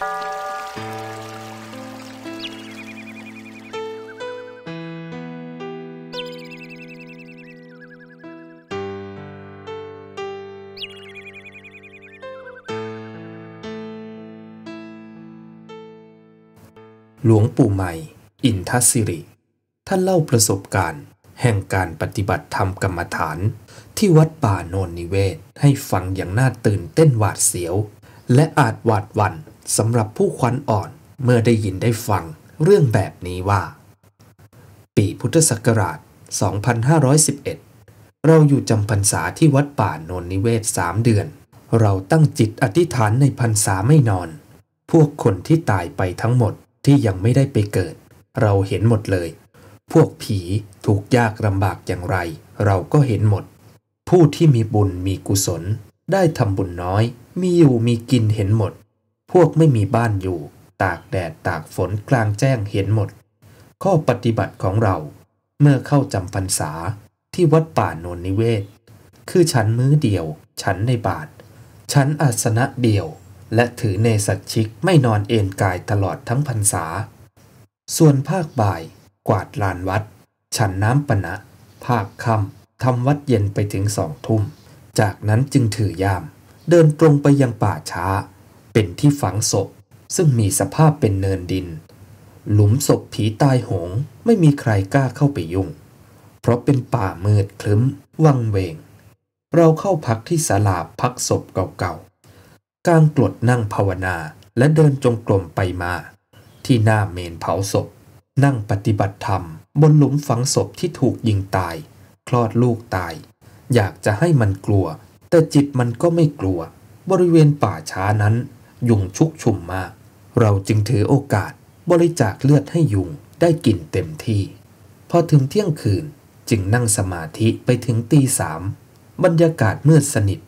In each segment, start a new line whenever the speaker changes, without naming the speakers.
หลวงปู่ใหม่ อินทศิริ ท่านเล่าประสบการณ์ แห่งการปฏิบัติธรรมกรรมฐานที่วัดป่าโนนนิเวศให้ฟังอย่างน่าตื่นเต้นหวาดเสียว และอาจหวาดวันสำหรับผู้ขวัญอ่อนเมื่อได้ยินได้ฟังเรื่องแบบนี้ว่า ปีพุทธศักราช 2511 เราอยู่จำพรรษาที่วัดป่าโนนนิเวศสามเดือน เราตั้งจิตอธิษฐานในพรรษาไม่นอน พวกคนที่ตายไปทั้งหมดที่ยังไม่ได้ไปเกิด เราเห็นหมดเลย พวกผีถูกยากลำบากอย่างไรเราก็เห็นหมด ผู้ที่มีบุญมีกุศล ได้ทำบุญน้อย มีอยู่มีกินเห็นหมดพวกไม่มีบ้านอยู่ ตากแดดตากฝนกลางแจ้งเห็นหมด ข้อปฏิบัติของเราเมื่อเข้าจำพรรษาที่วัดป่านนนิเวศ คือฉันมื้อเดียว ฉันในบาทฉันอาสนะเดียว และถือเนสัชชิกไม่นอนเอนกายตลอดทั้งพรรษา ส่วนภาคบ่าย กวาดลานวัด ฉันน้ำปนะ ภาคค่ำทำวัดเย็นไปถึงสองทุ่ม จากนั้นจึงถือยาม เดินตรงไปยังป่าช้าเป็นที่ฝังศพซึ่งมีสภาพเป็นเนินดิน หลุมศพผีตายหง ไม่มีใครกล้าเข้าไปยุ่ง เพราะเป็นป่ามืดคลึ้ม วังเวง เราเข้าพักที่ศาลาพักศพเก่าๆกางกรดนั่งภาวนาและเดินจงกรมไปมา ที่หน้าเมนเผาศพ นั่งปฏิบัติธรรม บนหลุมฝังศพที่ถูกยิงตาย คลอดลูกตาย อยากจะให้มันกลัว แต่จิตมันก็ไม่กลัว บริเวณป่าช้านั้นยุงชุกชุมมาก เราจึงถือโอกาสบริจาคเลือดให้ยุงได้กินเต็มที่ พอถึงเที่ยงคืนจึงนั่งสมาธิไปถึงตีสามบรรยากาศมืดสนิท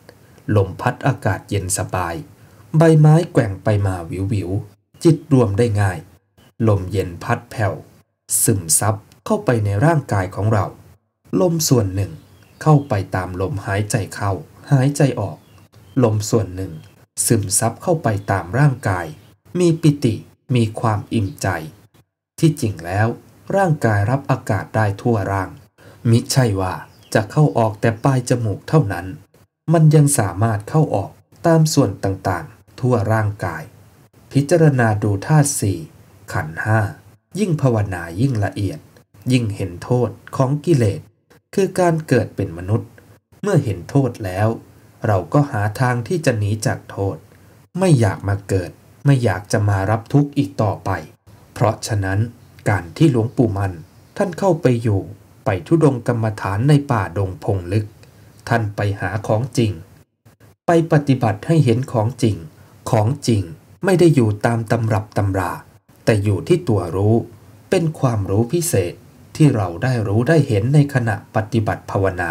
ลมพัดอากาศเย็นสบาย ใบไม้แกว่งไปมาวิววิว จิตรวมได้ง่าย ลมเย็นพัดแผ่ว ซึมซับเข้าไปในร่างกายของเรา ลมส่วนหนึ่ง เข้าไปตามลมหายใจเข้า หายใจออก ลมส่วนหนึ่งซึมซับเข้าไปตามร่างกาย มีปิติ มีความอิ่มใจ ที่จริงแล้ว ร่างกายรับอากาศได้ทั่วร่าง มิใช่ว่าจะเข้าออกแต่ปลายจมูกเท่านั้น มันยังสามารถเข้าออกตามส่วนต่างๆ ทั่วร่างกาย พิจารณาดูธาตุสี่ขันห้ายิ่งภาวนายิ่งละเอียด ยิ่งเห็นโทษของกิเลส คือการเกิดเป็นมนุษย์ เมื่อเห็นโทษแล้วเราก็หาทางที่จะหนีจากโทษ ไม่อยากมาเกิด ไม่อยากจะมารับทุกข์อีกต่อไป เพราะฉะนั้นการที่หลวงปู่มันท่านเข้าไปอยู่ไปทุดงกรรมฐานในป่าดงพงลึก ท่านไปหาของจริง ไปปฏิบัติให้เห็นของจริง ของจริงไม่ได้อยู่ตามตำรับตำรา แต่อยู่ที่ตัวรู้เป็นความรู้พิเศษที่เราได้รู้ได้เห็นในขณะปฏิบัติภาวนา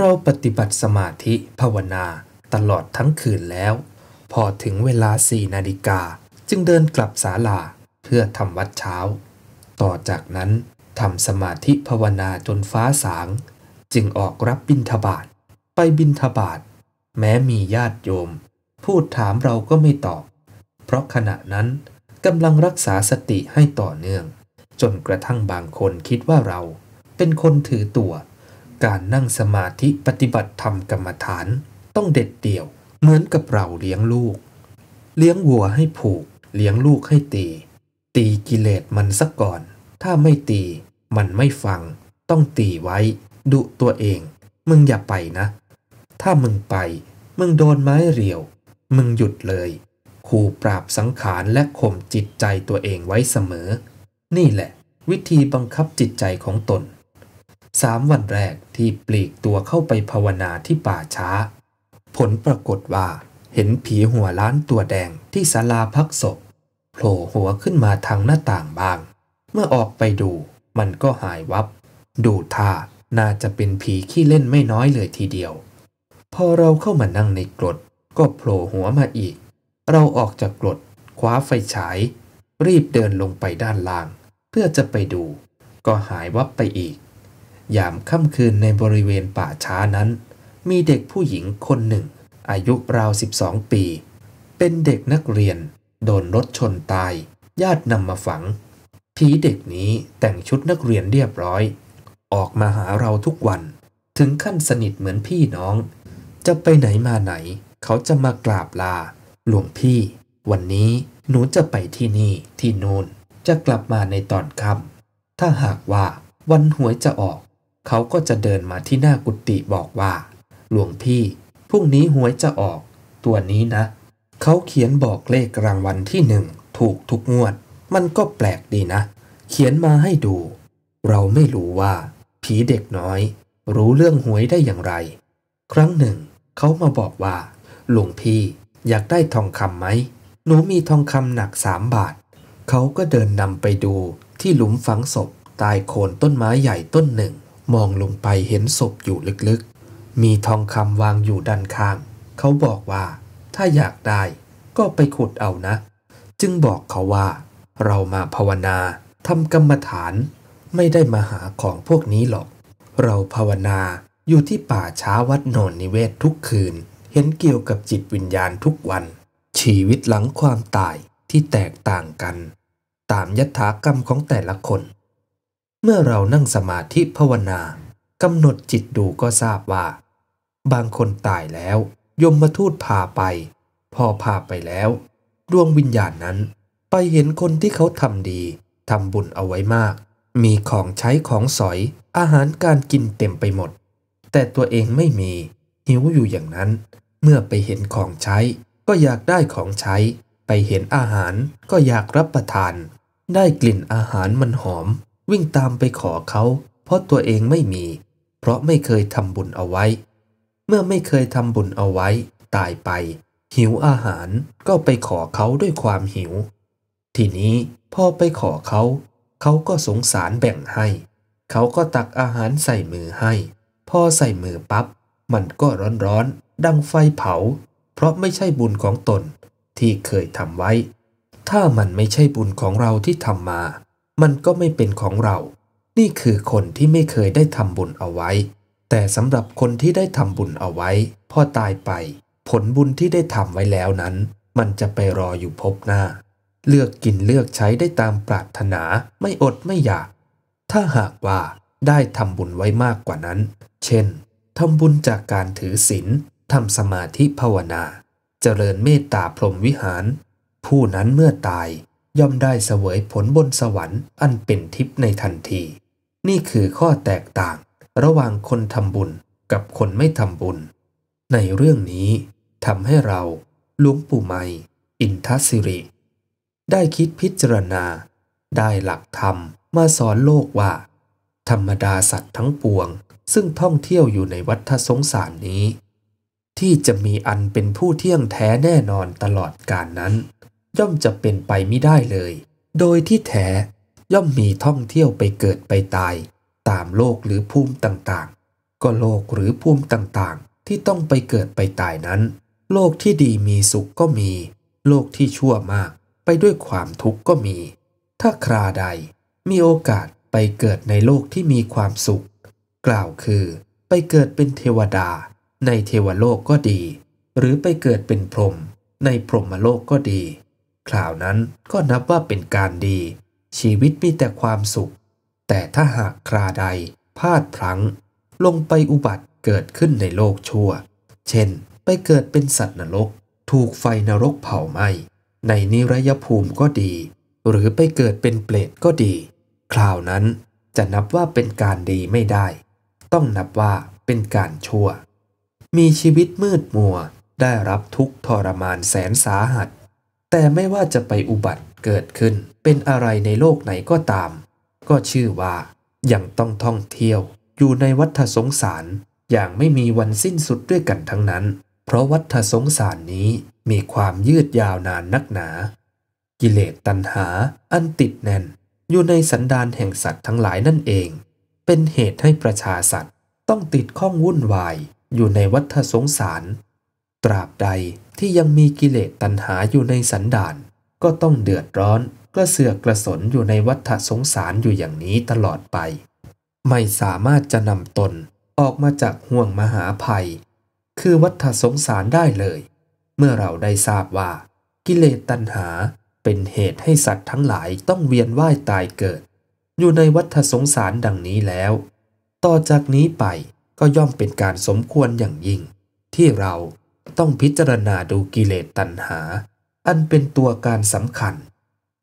เราปฏิบัติสมาธิ ภาวนาตลอดทั้งคืนแล้ว พอถึงเวลาสี่นาฬิกาจึงเดินกลับศาลาเพื่อทำวัดเช้า ต่อจากนั้นทำสมาธิ ภาวนาจนฟ้าสาง จึงออกรับบิณฑบาตไปบิณฑบาตแม้มีญาติโยม พูดถามเราก็ไม่ตอบ เพราะขณะนั้นกำลังรักษาสติให้ต่อเนื่อง จนกระทั่งบางคนคิดว่าเราเป็นคนถือตัวการนั่งสมาธิปฏิบัติธรรมกรรมฐานต้องเด็ดเดี่ยวเหมือนกับเราเลี้ยงลูก เลี้ยงวัวให้ผูก เลี้ยงลูกให้ตี ตีกิเลสมันซะก่อน ถ้าไม่ตี มันไม่ฟัง ต้องตีไว้ดุตัวเอง มึงอย่าไปนะ ถ้ามึงไป มึงโดนไม้เรียว มึงหยุดเลยขู่ปราบสังขารและข่มจิตใจตัวเองไว้เสมอ นี่แหละ วิธีบังคับจิตใจของตนสามวันแรกที่ปลีกตัวเข้าไปภาวนาที่ป่าช้า ผลปรากฏว่าเห็นผีหัวล้านตัวแดงที่ศาลา พักศพโผล่หัวขึ้นมาทางหน้าต่างบาง เมื่อออกไปดู มันก็หายวับ ดูท่าน่าจะเป็นผีขี้ เล่นไม่น้อยเลยทีเดียว พอ เราเข้ามานั่งในกรดก็โผล่หัวมาอีก เราออกจากกรดคว้าไฟฉาย รีบเดินลงไปด้านล่าง เพื่อจะไปดู ก็หายวับไปอีกยามค่ำคืนในบริเวณป่าช้านั้น มีเด็กผู้หญิงคนหนึ่ง อายุราว12 ปี เป็นเด็กนักเรียน โดนรถชนตาย ญาตินำมาฝังผีเด็กนี้แต่งชุดนักเรียนเรียบร้อย ออกมาหาเราทุกวัน ถึงขั้นสนิทเหมือนพี่น้อง จะไปไหนมาไหน เขาจะมากราบลา หลวงพี่ วันนี้หนูจะไปที่นี่ที่โน่น จะกลับมาในตอนค่ำถ้าหากว่าวันหวยจะออกเขาก็จะเดินมาที่หน้ากุฏิบอกว่า หลวงพี่พรุ่งนี้หวยจะออก ตัวนี้นะเขาเขียนบอกเลขรางวัลที่หนึ่งถูกทุกงวด มันก็แปลกดีนะ เขียนมาให้ดู เราไม่รู้ว่า ผีเด็กน้อย รู้เรื่องหวยได้อย่างไร ครั้งหนึ่งเขามาบอกว่า หลวงพี่ อยากได้ทองคำไหมหนูมีทองคำหนักสามบาทเขาก็เดินนำไปดูที่หลุมฝังศพใต้โคนต้นไม้ใหญ่ต้นหนึ่งมองลงไปเห็นศพอยู่ลึกๆ มีทองคำวางอยู่ด้านข้าง เขาบอกว่าถ้าอยากได้ก็ไปขุดเอานะ จึงบอกเขาว่า เรามาภาวนาทำกรรมฐาน ไม่ได้มาหาของพวกนี้หรอก เราภาวนาอยู่ที่ป่าช้าวัดนนนิเวศทุกคืน เห็นเกี่ยวกับจิตวิญญาณทุกวัน ชีวิตหลังความตายที่แตกต่างกัน ตามยถากรรมของแต่ละคนเมื่อเรานั่งสมาธิภาวนากำหนดจิตดูก็ทราบว่า บางคนตายแล้วยมมาทูตพาไป พอพาไปแล้วดวงวิญญาณนนั้น ไปเห็นคนที่เขาทำดีทำบุญเอาไว้มาก มีของใช้ของสอย อาหารการกินเต็มไปหมด แต่ตัวเองไม่มีหิวอยู่อย่างนั้น เมื่อไปเห็นของใช้ ก็อยากได้ของใช้ ไปเห็นอาหารก็อยากรับประทาน ได้กลิ่นอาหารมันหอมวิ่งตามไปขอเขา เพราะตัวเองไม่มี เพราะไม่เคยทำบุญเอาไว้ เมื่อไม่เคยทำบุญเอาไว้ตายไป หิวอาหารก็ไปขอเขาด้วยความหิว ทีนี้พอไปขอเขา เขาก็สงสารแบ่งให้ เขาก็ตักอาหารใส่มือให้ พอใส่มือปับ๊บมันก็ร้อนๆดังไฟเผา เพราะไม่ใช่บุญของตน ที่เคยทำไว้ ถ้ามันไม่ใช่บุญของเราที่ทำมามันก็ไม่เป็นของเรา นี่คือคนที่ไม่เคยได้ทำบุญเอาไว้ แต่สำหรับคนที่ได้ทำบุญเอาไว้พอตายไป ผลบุญที่ได้ทำไว้แล้วนั้น มันจะไปรออยู่พบหน้า เลือกกินเลือกใช้ได้ตามปรารถนา ไม่อดไม่อยาก ถ้าหากว่าได้ทำบุญไว้มากกว่านั้น เช่น ทำบุญจากการถือศีลทำสมาธิภาวนา เจริญเมตตาพรหมวิหาร ผู้นั้นเมื่อตายย่อมได้เสวยผลบนสวรรค์ อันเป็นทิพย์ในทันที นี่คือข้อแตกต่างระหว่างคนทำบุญกับคนไม่ทำบุญ ในเรื่องนี้ทำให้เราลุงปู่ไม่อินทศิริ ได้คิดพิจารณา ได้หลักธรรมมาสอนโลกว่า ธรรมดาสัตว์ทั้งปวง ซึ่งท่องเที่ยวอยู่ในวัฏสงสารนี้ ที่จะมีอันเป็นผู้เที่ยงแท้แน่นอนตลอดกาลนั้นย่อมจะเป็นไปไม่ได้เลย โดยที่แท้ ย่อมมีท่องเที่ยวไปเกิดไปตายตามโลกหรือภูมิต่างๆ ก็โลกหรือภูมิต่างๆ ที่ต้องไปเกิดไปตายนั้น โลกที่ดีมีสุขก็มี โลกที่ชั่วมาก ไปด้วยความทุกข์ก็มี ถ้าคราใดมีโอกาสไปเกิดในโลกที่มีความสุข กล่าวคือไปเกิดเป็นเทวดาในเทวโลกก็ดี หรือไปเกิดเป็นพรหมในพรหมโลกก็ดีคราวนั้นก็นับว่าเป็นการดี ชีวิตมีแต่ความสุข แต่ถ้าหากคราใดพลาดพลั้ง ลงไปอุบัติเกิดขึ้นในโลกชั่ว เช่นไปเกิดเป็นสัตว์นรกถูกไฟนรกเผาไหม้ในนิรยภูมิก็ดี หรือไปเกิดเป็นเปรตก็ดีคราวนั้นจะนับว่าเป็นการดีไม่ได้ ต้องนับว่าเป็นการชั่ว มีชีวิตมืดมัวได้รับทุกทรมานแสนสาหัสแต่ไม่ว่าจะไปอุบัติเกิดขึ้นเป็นอะไรในโลกไหนก็ตาม ก็ชื่อว่ายังต้องท่องเที่ยวอยู่ในวัฏสงสาร อย่างไม่มีวันสิ้นสุดด้วยกันทั้งนั้น เพราะวัฏสงสารนี้มีความยืดยาวนานนักหนา กิเลสตัณหา อันติดแน่น อยู่ในสันดานแห่งสัตว์ทั้งหลายนั่นเอง เป็นเหตุให้ประชาสัตว์ ต้องติดข้องวุ่นวาย อยู่ในวัฏสงสารตราบใดที่ยังมีกิเลสตัณหาอยู่ในสันดานก็ต้องเดือดร้อน กระเสือกกระสนอยู่ในวัฏสงสารอยู่อย่างนี้ตลอดไป ไม่สามารถจะนำตนออกมาจากห่วงมหาภัย คือวัฏสงสารได้เลย เมื่อเราได้ทราบว่า กิเลสตัณหาเป็นเหตุให้สัตว์ทั้งหลายต้องเวียนว่ายตายเกิด อยู่ในวัฏสงสารดังนี้แล้ว ต่อจากนี้ไปก็ย่อมเป็นการสมควรอย่างยิ่งที่เราต้องพิจารณาดูกิเลสตัณหา อันเป็นตัวการสำคัญ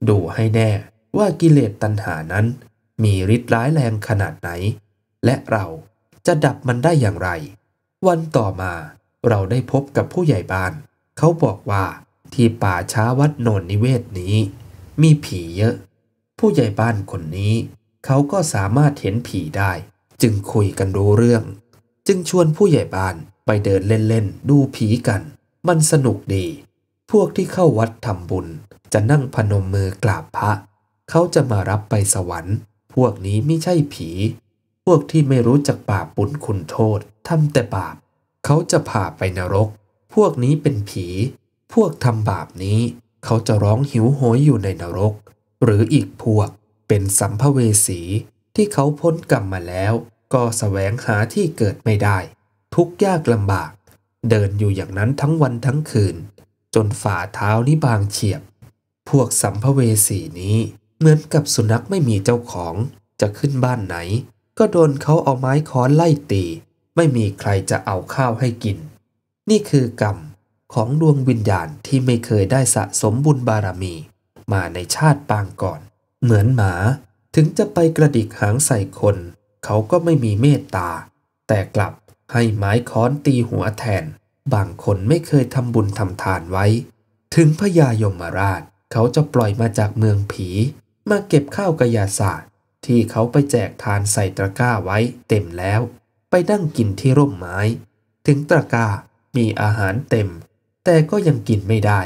ดูให้แน่ว่ากิเลสตัณหานั้น มีฤทธิ์ร้ายแรงขนาดไหน และเราจะดับมันได้อย่างไร วันต่อมาเราได้พบกับผู้ใหญ่บ้าน เขาบอกว่าที่ป่าช้าวัดโนนนิเวศนี้ มีผีเยอะ ผู้ใหญ่บ้านคนนี้ เขาก็สามารถเห็นผีได้ จึงคุยกันรู้เรื่อง จึงชวนผู้ใหญ่บ้านไปเดินเล่นๆ ดูผีกัน มันสนุกดี พวกที่เข้าวัดทำบุญจะนั่งพนมมือกราบพระ เขาจะมารับไปสวรรค์ พวกนี้ไม่ใช่ผี พวกที่ไม่รู้จักบาปบุญคุณโทษทำแต่บาป เขาจะพาไปนรก พวกนี้เป็นผี พวกทำบาปนี้ เขาจะร้องหิวโหยอยู่ในนรก หรืออีกพวกเป็นสัมภเวสีที่เขาพ้นกรรมมาแล้ว ก็สแสวงหาที่เกิดไม่ได้ทุกยากลำบากเดินอยู่อย่างนั้นทั้งวันทั้งคืน จนฝ่าเท้านี้บางเฉียบ พวกสัมภเวสีนี้ เหมือนกับสุนัขไม่มีเจ้าของจะขึ้นบ้านไหน ก็โดนเขาเอาไม้ค้อนไล่ตี ไม่มีใครจะเอาข้าวให้กิน นี่คือกรรมของดวงวิญญาณที่ไม่เคยได้สะสมบุญบารมี มาในชาติปางก่อน เหมือนหมาถึงจะไปกระดิกหางใส่คน เขาก็ไม่มีเมตตา แต่กลับให้ไม้ค้อนตีหัวแทน บางคนไม่เคยทำบุญทำทานไว้ ถึงพญายมราช เขาจะปล่อยมาจากเมืองผี มาเก็บข้าวกระยาศาสตร์ที่เขาไปแจกทานใส่ตะกร้าไว้เต็มแล้ว ไปนั่งกินที่ร่มไม้ ถึงตะกร้ามีอาหารเต็ม แต่ก็ยังกินไม่ได้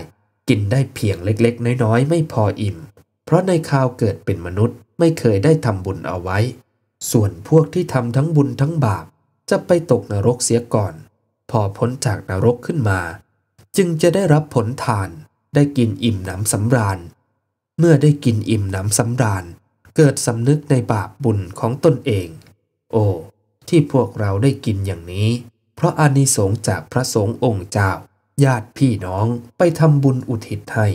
กินได้เพียงเล็กๆ น้อยๆ ไม่พออิ่ม เพราะในขราวเกิดเป็นมนุษย์ไม่เคยได้ทำบุญเอาไว้ ส่วนพวกที่ทำทั้งบุญทั้งบาปจะไปตกนรกเสียก่อน พอพ้นจากนรกขึ้นมา จึงจะได้รับผลทานได้กินอิ่มหนำสำราญ เมื่อได้กินอิ่มหนำสำราญ เกิดสำนึกในบาปบุญของตนเอง โอ้ ที่พวกเราได้กินอย่างนี้ เพราะอานิสงส์จากพระสงฆ์องค์เจ้า ญาติพี่น้อง ไปทำบุญอุทิศให้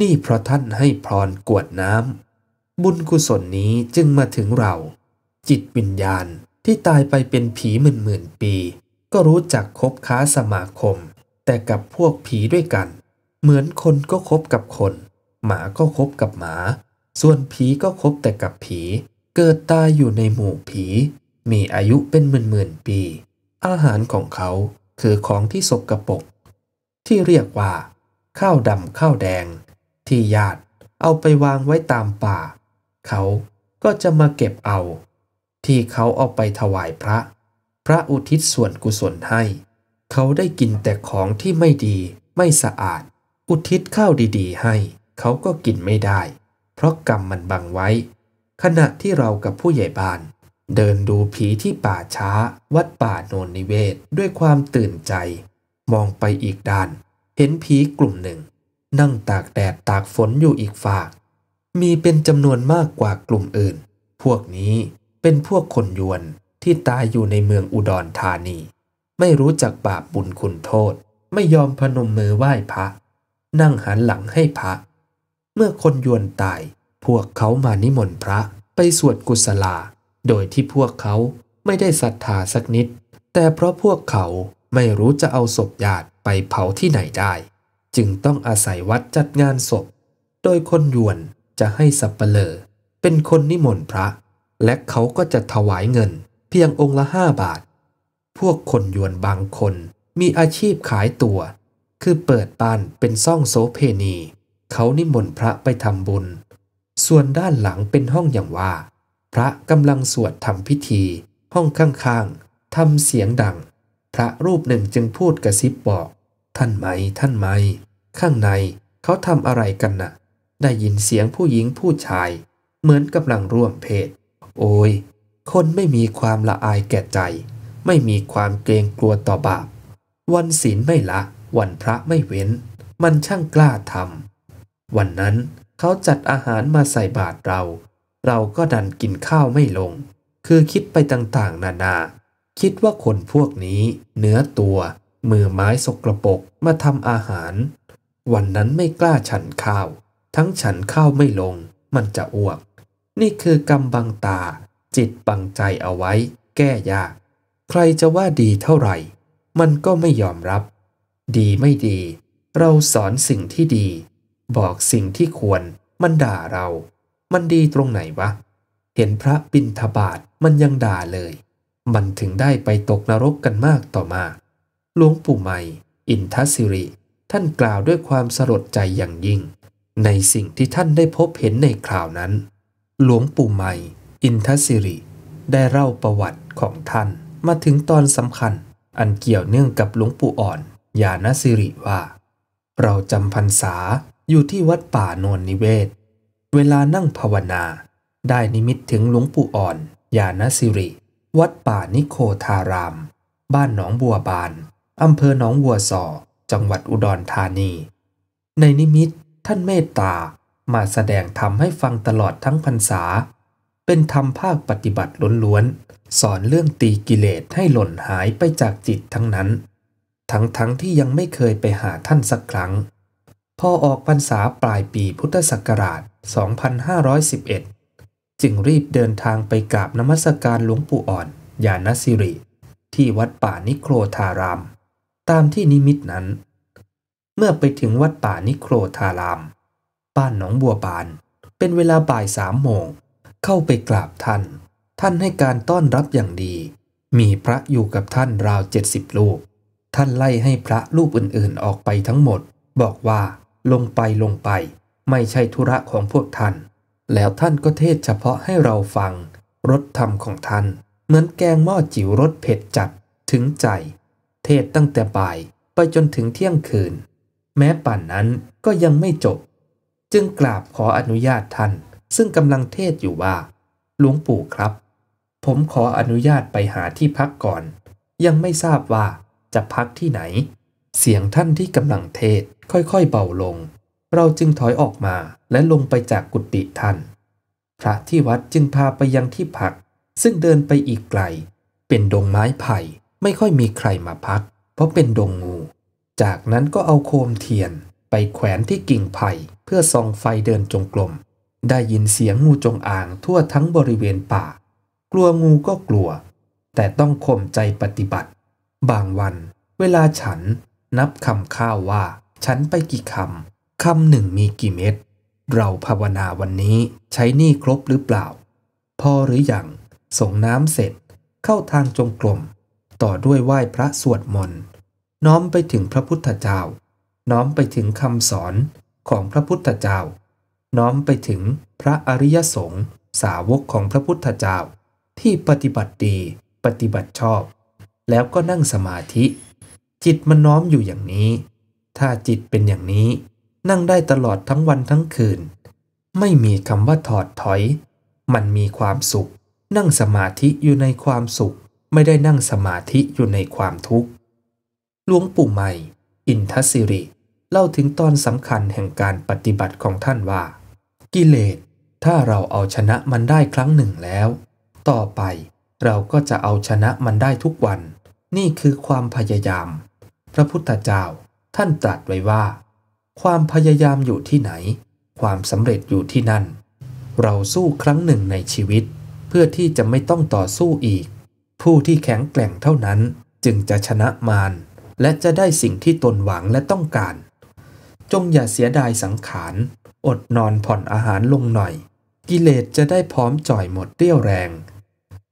นี่เพราะท่านให้พรกวดน้ำบุญกุศลนี้จึงมาถึงเรา จิตวิญญาณที่ตายไปเป็นผีหมื่นหมื่นปี ก็รู้จักคบค้าสมาคม แต่กับพวกผีด้วยกัน เหมือนคนก็คบกับคน หมาก็คบกับหมา ส่วนผีก็คบแต่กับผี เกิดตายอยู่ในหมู่ผี มีอายุเป็นหมื่นหมื่นปี อาหารของเขาคือของที่สกรปรกที่เรียกว่า ข้าวดำข้าวแดง ที่ญาติเอาไปวางไว้ตามป่า เขาก็จะมาเก็บเอาที่เขาเอาไปถวายพระ พระอุทิศส่วนกุศลให้ เขาได้กินแต่ของที่ไม่ดีไม่สะอาด อุทิศข้าวดีๆให้ เขาก็กินไม่ได้ เพราะกรรมมันบังไว้ ขณะที่เรากับผู้ใหญ่บ้าน เดินดูผีที่ป่าช้าวัดป่าโนนนิเวศด้วยความตื่นใจ มองไปอีกด้าน เห็นผีกลุ่มหนึ่ง นั่งตากแดดตากฝนอยู่อีกฝาก มีเป็นจำนวนมากกว่ากลุ่มอื่น พวกนี้เป็นพวกคนยวนที่ตายอยู่ในเมืองอุดรธานี ไม่รู้จักบาปบุญคุณโทษ ไม่ยอมพนมมือไหว้พระ นั่งหันหลังให้พระ เมื่อคนยวนตายพวกเขามานิมนต์พระ ไปสวดกุศลา โดยที่พวกเขาไม่ได้ศรัทธาสักนิด แต่เพราะพวกเขาไม่รู้จะเอาศพญาติไปเผาที่ไหนได้ จึงต้องอาศัยวัดจัดงานศพ โดยคนยวนจะให้สับเปลอเป็นคนนิมนต์พระและเขาก็จะถวายเงินเพียงองค์ละห้าบาท พวกคนยวนบางคนมีอาชีพขายตัว คือเปิดบ้านเป็นซ่องโซเพณี เขานิมนต์พระไปทำบุญ ส่วนด้านหลังเป็นห้องอย่างว่า พระกำลังสวดทำพิธี ห้องข้างๆทำเสียงดัง พระรูปหนึ่งจึงพูดกระซิบบอกท่านไหมท่านไหมข้างในเขาทำอะไรกันนะ่ะ ได้ยินเสียงผู้หญิงผู้ชาย เหมือนกำลังร่วมเพศโอ้ยคนไม่มีความละอายแก่ใจ ไม่มีความเกรงกลัวต่อบาป วันศีลไม่ละ วันพระไม่เว้น มันช่างกล้าทำ วันนั้นเขาจัดอาหารมาใส่บาตรเรา เราก็ดันกินข้าวไม่ลง คือคิดไปต่างๆนานา คิดว่าคนพวกนี้ เนื้อตัว มือไม้สกรปรกมาทำอาหาร วันนั้นไม่กล้าฉันข้าว ทั้งฉันข้าวไม่ลง มันจะอ้วกนี่คือกรรมบังตา จิตบังใจเอาไว้แก้ยาก ใครจะว่าดีเท่าไหร่ มันก็ไม่ยอมรับ ดีไม่ดี เราสอนสิ่งที่ดี บอกสิ่งที่ควร มันด่าเรา มันดีตรงไหนวะ เห็นพระบินทบาทมันยังด่าเลย มันถึงได้ไปตกนรกกันมากต่อมา หลวงปู่ใหม่ อินทศิริ ท่านกล่าวด้วยความสลดใจอย่างยิ่ง ในสิ่งที่ท่านได้พบเห็นในคราวนั้นหลวงปู่ใหม่ อินทศิริ ได้เล่าประวัติของท่าน มาถึงตอนสำคัญ อันเกี่ยวเนื่องกับหลวงปู่อ่อนยานสิริว่า เราจำพรรษาอยู่ที่วัดป่าโนนนิเวศ เวลานั่งภาวนา ได้นิมิตถึงหลวงปู่อ่อน ยานสิริ วัดป่านิโคทาราม บ้านหนองบัวบาน อำเภอหนองบัวสอ จังหวัดอุดรธานี ในนิมิต ท่านเมตตามาแสดงธรรมให้ฟังตลอดทั้งพรรษา เป็นธรรมภาคปฏิบัติล้วนๆ สอนเรื่องตีกิเลสให้หล่นหายไปจากจิตทั้งนั้น ทั้งๆทที่ยังไม่เคยไปหาท่านสักครั้ง พอออกพรรษาปลายปีพุทธศักราช 2511 จึงรีบเดินทางไปกราบนมัสการหลวงปู่อ่อน ญาณสิริ ที่วัดป่านิโครธาราม ตามที่นิมิตนั้น เมื่อไปถึงวัดป่านิโครธารามบ้านหนองบัวบาน เป็นเวลาบ่ายสามโมง เข้าไปกราบท่าน ท่านให้การต้อนรับอย่างดี มีพระอยู่กับท่านราวเจ็ดสิบลูกท่านไล่ให้พระรูปอื่นๆออกไปทั้งหมด บอกว่าลงไปลงไป ไม่ใช่ธุระของพวกท่าน แล้วท่านก็เทศเฉพาะให้เราฟัง รสธรรมของท่าน เหมือนแกงหม้อจิ๋วรสเผ็ดจัด ถึงใจ เทศตั้งแต่บ่ายไปจนถึงเที่ยงคืน แม้ป่านนั้นก็ยังไม่จบจึงกราบขออนุญาตท่านซึ่งกำลังเทศอยู่ว่า หลวงปู่ครับ ผมขออนุญาตไปหาที่พักก่อน ยังไม่ทราบว่าจะพักที่ไหน เสียงท่านที่กำลังเทศค่อยๆเบาลง เราจึงถอยออกมาและลงไปจากกุฏิท่าน พระที่วัดจึงพาไปยังที่พัก ซึ่งเดินไปอีกไกลเป็นดงไม้ไผ่ไม่ค่อยมีใครมาพัก เพราะเป็นดงงู จากนั้นก็เอาโคมเทียนไปแขวนที่กิ่งไผ่เพื่อส่องไฟเดินจงกรมได้ยินเสียงงูจงอางทั่วทั้งบริเวณป่า กลัวงูก็กลัว แต่ต้องข่มใจปฏิบัติ บางวัน เวลาฉันนับคำข้าวว่าฉันไปกี่คำ คำหนึ่งมีกี่เม็ด เราภาวนาวันนี้ใช้หนี้ครบหรือเปล่า พอหรืออยัง ส่งน้ำเสร็จเข้าทางจงกรมต่อด้วยไหว้พระสวดมนต์ น้อมไปถึงพระพุทธเจ้า น้อมไปถึงคำสอนของพระพุทธเจ้า น้อมไปถึงพระอริยสงฆ์สาวกของพระพุทธเจ้า ที่ปฏิบัติดีปฏิบัติชอบ แล้วก็นั่งสมาธิ จิตมันน้อมอยู่อย่างนี้ ถ้าจิตเป็นอย่างนี้นั่งได้ตลอดทั้งวันทั้งคืน ไม่มีคำว่าถอดถอย มันมีความสุข นั่งสมาธิอยู่ในความสุขไม่ได้นั่งสมาธิอยู่ในความทุกข์หลวงปู่ใหม่อินทศิริเล่าถึงตอนสำคัญแห่งการปฏิบัติของท่านว่า กิเลส ถ้าเราเอาชนะมันได้ครั้งหนึ่งแล้ว ต่อไปเราก็จะเอาชนะมันได้ทุกวัน นี่คือความพยายาม พระพุทธเจ้าท่านตรัสไว้ว่า ความพยายามอยู่ที่ไหน ความสำเร็จอยู่ที่นั่น เราสู้ครั้งหนึ่งในชีวิต เพื่อที่จะไม่ต้องต่อสู้อีก ผู้ที่แข็งแกร่งเท่านั้น จึงจะชนะมารและจะได้สิ่งที่ตนหวังและต้องการจงอย่าเสียดายสังขาร อดนอนผ่อนอาหารลงหน่อย กิเลสจะได้พร้อมจ่อยหมดเรี่ยวแรง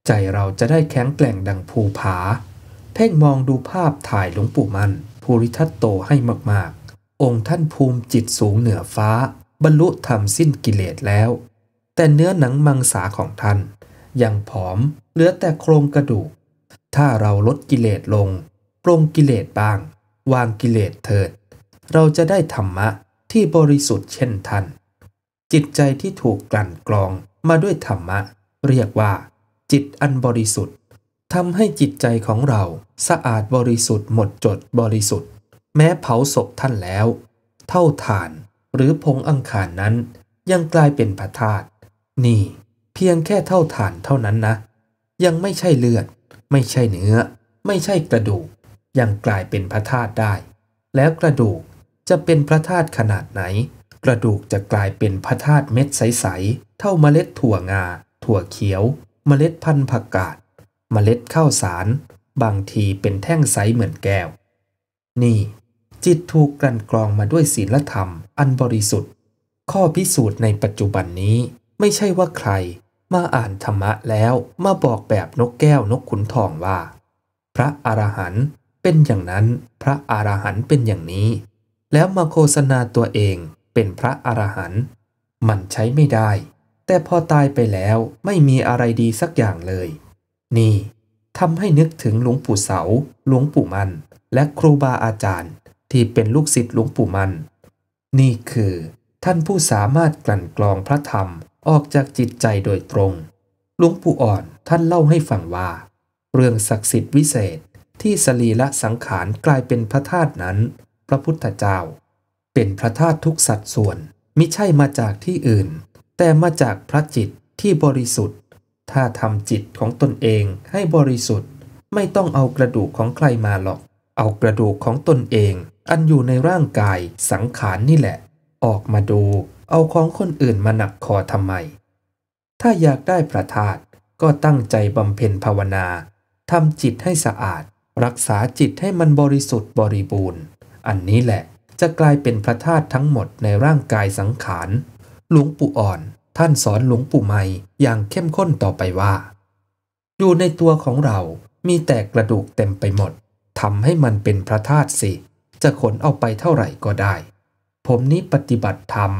ใจเราจะได้แข็งแกร่งดังภูผา เพ่งมองดูภาพถ่ายหลวงปู่มัน ภูริทัตโตให้มากๆ องค์ท่านภูมิจิตสูงเหนือฟ้า บรรลุธรรมสิ้นกิเลสแล้ว แต่เนื้อหนังมังสาของท่านยังผอม เหลือแต่โครงกระดูก ถ้าเราลดกิเลสลงปรงกิเลสบ้าง วางกิเลสเถิดเราจะได้ธรรมะที่บริสุทธิ์เช่นท่านจิตใจที่ถูกกลั่นกรองมาด้วยธรรมะ เรียกว่า จิตอันบริสุทธิ์ทำให้จิตใจของเราสะอาดบริสุทธิ์หมดจดบริสุทธิ์แม้เผาศพท่านแล้ว เท่าฐาน หรือพงอังคารนั้น ยังกลายเป็นพระธาตุนี่ เพียงแค่เท่าฐานเท่านั้นนะ ยังไม่ใช่เลือด ไม่ใช่เนื้อ ไม่ใช่กระดูก ยังกลายเป็นพระธาตุได้ แล้วกระดูกจะเป็นพระธาตุขนาดไหน กระดูกจะกลายเป็นพระธาตุเม็ดใส ๆ เท่าเมล็ดถั่วงา ถั่วเขียว เมล็ดพันธุ์ผักกาด เมล็ดข้าวสาร บางทีเป็นแท่งใสเหมือนแก้ว นี่จิตถูกกลั่นกรองมาด้วยศีลธรรมอันบริสุทธิ์ ข้อพิสูจน์ในปัจจุบันนี้ไม่ใช่ว่าใคร มาอ่านธรรมะแล้ว มาบอกแบบนกแก้วนกขุนทองว่า พระอรหันต์เป็นอย่างนั้น พระอรหันต์เป็นอย่างนี้แล้วมาโฆษณาตัวเองเป็นพระอรหันต์มันใช้ไม่ได้ แต่พอตายไปแล้วไม่มีอะไรดีสักอย่างเลย นี่ทำให้นึกถึงหลวงปู่เสาหลวงปู่มัน และครูบาอาจารย์ ที่เป็นลูกศิษย์หลวงปู่มัน นี่คือ ท่านผู้สามารถกลั่นกรองพระธรรมออกจากจิตใจโดยตรงหลวงปู่อ่อนท่านเล่าให้ฟังว่า เรื่องศักดิ์สิทธิ์วิเศษที่สลีละสังขารกลายเป็นพระธาตุนั้นพระพุทธเจ้า เป็นพระธาตุทุกสัดส่วนมิใช่มาจากที่อื่น แต่มาจากพระจิตที่บริสุทธิ์ ถ้าทำจิตของตนเองให้บริสุทธิ์ ไม่ต้องเอากระดูกของใครมาหรอก เอากระดูกของตนเอง อันอยู่ในร่างกายสังขารนนี่แหละ ออกมาดูเอาของคนอื่นมาหนักคอทำไม ถ้าอยากได้พระธาตุก็ตั้งใจบำเพ็ญภาวนาทำจิตให้สะอาด รักษาจิตให้มันบริสุทธิ์บริบูรณ์อันนี้แหละจะกลายเป็นพระธาตุทั้งหมดในร่างกายสังขาร หลวงปู่อ่อน ท่านสอนหลวงปู่ใหม่อย่างเข้มข้นต่อไปว่า อยู่ในตัวของเรามีแต่กระดูกเต็มไปหมด ทำให้มันเป็นพระธาตุสิ จะขนเอาไปเท่าไหร่ก็ได้ ผมนี้ปฏิบัติธรรม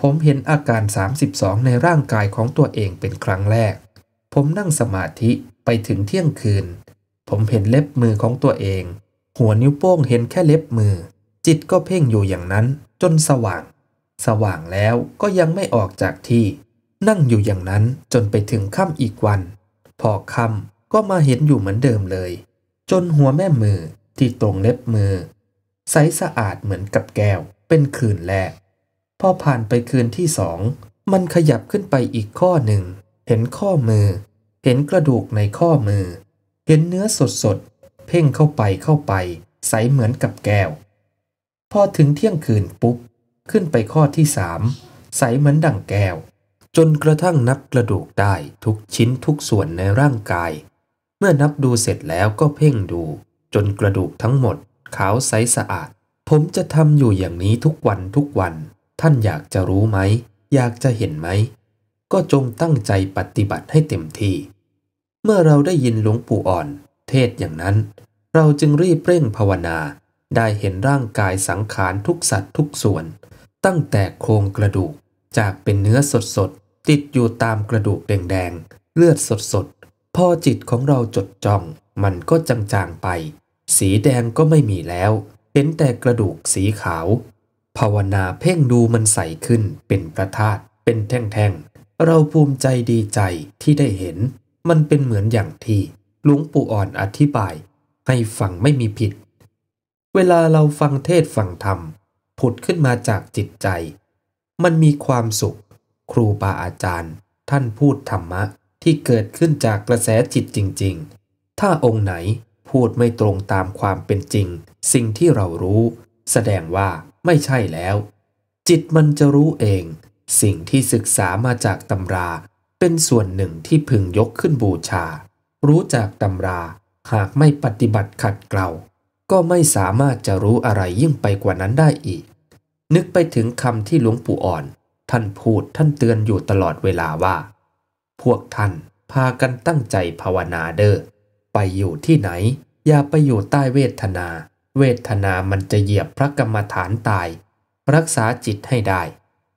ผมเห็นอาการ 32 ในร่างกายของตัวเองเป็นครั้งแรก ผมนั่งสมาธิไปถึงเที่ยงคืน ผมเห็นเล็บมือของตัวเองหัวนิ้วโป้งเห็นแค่เล็บมือ จิตก็เพ่งอยู่อย่างนั้นจนสว่าง สว่างแล้วก็ยังไม่ออกจากที่ นั่งอยู่อย่างนั้นจนไปถึงค่ำอีกวัน พอค่ำก็มาเห็นอยู่เหมือนเดิมเลย จนหัวแม่มือที่ตรงเล็บมือ ใสสะอาดเหมือนกับแก้ว เป็นคืนแรกพอผ่านไปคืนที่สอง มันขยับขึ้นไปอีกข้อหนึ่ง เห็นข้อมือ เห็นกระดูกในข้อมือ เห็นเนื้อสดเพ่งเข้าไปเข้าไปใสเหมือนกับแก้ว พอถึงเที่ยงคืนปุ๊บขึ้นไปข้อที่สามใสเหมือนดั่งแก้ว จนกระทั่งนับกระดูกได้ทุกชิ้นทุกส่วนในร่างกาย เมื่อนับดูเสร็จแล้วก็เพ่งดู จนกระดูกทั้งหมด ขาวใสสะอาด ผมจะทำอยู่อย่างนี้ทุกวันทุกวัน ท่านอยากจะรู้ไหม อยากจะเห็นไหม ก็จงตั้งใจปฏิบัติให้เต็มที่ เมื่อเราได้ยินหลวงปู่อ่อนทศอย่างนั้น เราจึงรีบเร่งภาวนาได้เห็นร่างกายสังขารทุกสัตว์ทุกส่วน ตั้งแต่โครงกระดูกจากเป็นเนื้อสดสดติดอยู่ตามกระดูกแดงๆเลือดสดสดพอจิตของเราจดจ้อง มันก็จางๆไป สีแดงก็ไม่มีแล้ว เห็นแต่กระดูกสีขาว ภาวนาเพ่งดูมันใสขึ้นเป็นพระธาตุเป็นแท่งๆ เราภูมิใจดีใจที่ได้เห็นมันเป็นเหมือนอย่างที่หลวงปู่อ่อนอธิบายให้ฟังไม่มีผิด เวลาเราฟังเทศฟังธรรม ผุดขึ้นมาจากจิตใจ มันมีความสุข ครูบาอาจารย์ ท่านพูดธรรมะที่เกิดขึ้นจากกระแสจิตจริงๆ ถ้าองค์ไหนพูดไม่ตรงตามความเป็นจริง สิ่งที่เรารู้ แสดงว่าไม่ใช่แล้ว จิตมันจะรู้เอง สิ่งที่ศึกษามาจากตำรา เป็นส่วนหนึ่งที่พึงยกขึ้นบูชารู้จากตำราหากไม่ปฏิบัติขัดเกลาก็ไม่สามารถจะรู้อะไรยิ่งไปกว่านั้นได้อีก นึกไปถึงคำที่หลวงปู่อ่อนท่านพูดท่านเตือนอยู่ตลอดเวลาว่า พวกท่านพากันตั้งใจภาวนาเด้อ ไปอยู่ที่ไหน อย่าไปอยู่ใต้เวทนา เวทนามันจะเหยียบพระกรรมฐานตาย รักษาจิตให้ได้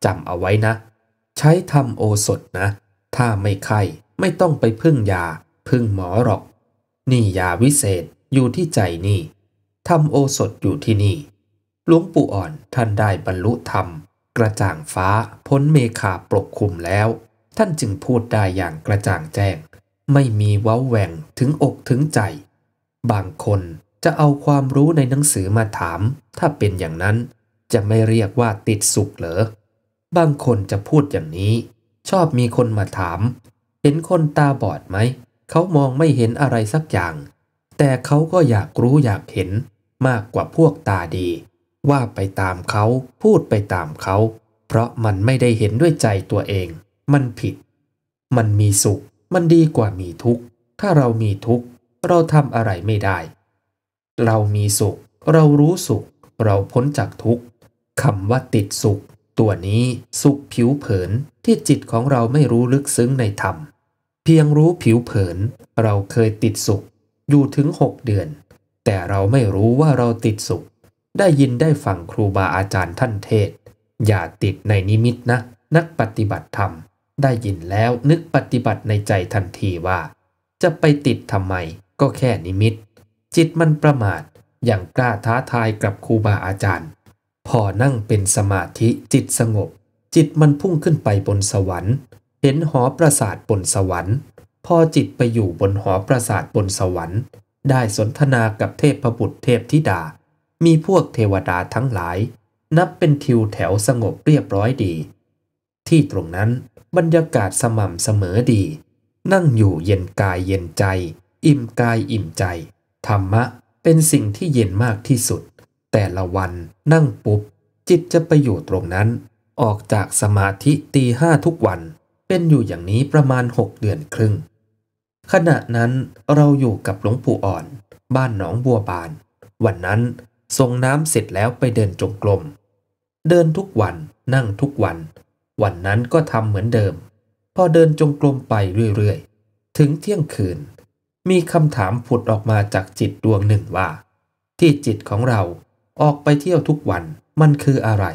จำเอาไว้นะ ใช้ทำโอสถนะ ถ้าไม่ไข้ไม่ต้องไปพึ่งยาพึ่งหมอหรอก นี่ยาวิเศษอยู่ที่ใจนี่ทำโอสถอยู่ที่นี่ หลวงปู่อ่อน ท่านได้บรรลุธรรม กระจ่างฟ้าพ้นเมฆาปกคลุมแล้ว ท่านจึงพูดได้อย่างกระจ่างแจ้ง ไม่มีเว้าแหว่งถึงอกถึงใจ บางคนจะเอาความรู้ในหนังสือมาถาม ถ้าเป็นอย่างนั้นจะไม่เรียกว่าติดสุขเหรอ บางคนจะพูดอย่างนี้ ชอบมีคนมาถาม เห็นคนตาบอดไหมเขามองไม่เห็นอะไรสักอย่าง แต่เขาก็อยากรู้อยากเห็นมากกว่าพวกตาดี ว่าไปตามเขาพูดไปตามเขา เพราะมันไม่ได้เห็นด้วยใจตัวเอง มันผิด มันมีสุข มันดีกว่ามีทุกข์ ถ้าเรามีทุกข์เราทำอะไรไม่ได้ เรามีสุข เรารู้สุข เราพ้นจากทุกข์คำว่าติดสุข ตัวนี้สุขผิวเผินที่จิตของเราไม่รู้ลึกซึ้งในธรรมพียงรู้ผิวเผิน เราเคยติดสุขอยู่ถึงหกเดือน แต่เราไม่รู้ว่าเราติดสุข ได้ยินได้ฟังครูบาอาจารย์ท่านเทศ อย่าติดในนิมิตนะ นักปฏิบัติธรรม ได้ยินแล้วนึกปฏิบัติในใจทันทีว่า จะไปติดทำไมก็แค่นิมิต จิตมันประมาทอย่างกล้าท้าทายกับครูบาอาจารย์พอนั่งเป็นสมาธิจิตสงบ จิตมันพุ่งขึ้นไปบนสวรรค์เห็นหอปราสาทบนสวรรค์ พอจิตไปอยู่บนหอปราสาทบนสวรรค์ ได้สนทนากับเทพประบุตรเทพธิดา มีพวกเทวดาทั้งหลาย นับเป็นทิวแถวสงบเรียบร้อยดี ที่ตรงนั้นบรรยากาศสม่ำเสมอดี นั่งอยู่เย็นกายเย็นใจ อิ่มกายอิ่มใจ ธรรมะเป็นสิ่งที่เย็นมากที่สุด แต่ละวันนั่งปุ๊บจิตจะไปอยู่ตรงนั้น ออกจากสมาธิตีห้าทุกวันเป็นอยู่อย่างนี้ประมาณ6เดือนครึ่ง ขณะนั้นเราอยู่กับหลวงปู่อ่อนบ้านหนองบัวบาน วันนั้นส่งน้ำเสร็จแล้วไปเดินจงกรมเดินทุกวันนั่งทุกวัน วันนั้นก็ทำเหมือนเดิม พอเดินจงกรมไปเรื่อยๆถึงเที่ยงคืน มีคำถามผุดออกมาจากจิตดวงหนึ่งว่า ที่จิตของเราออกไปเที่ยวทุกวันมันคืออะไร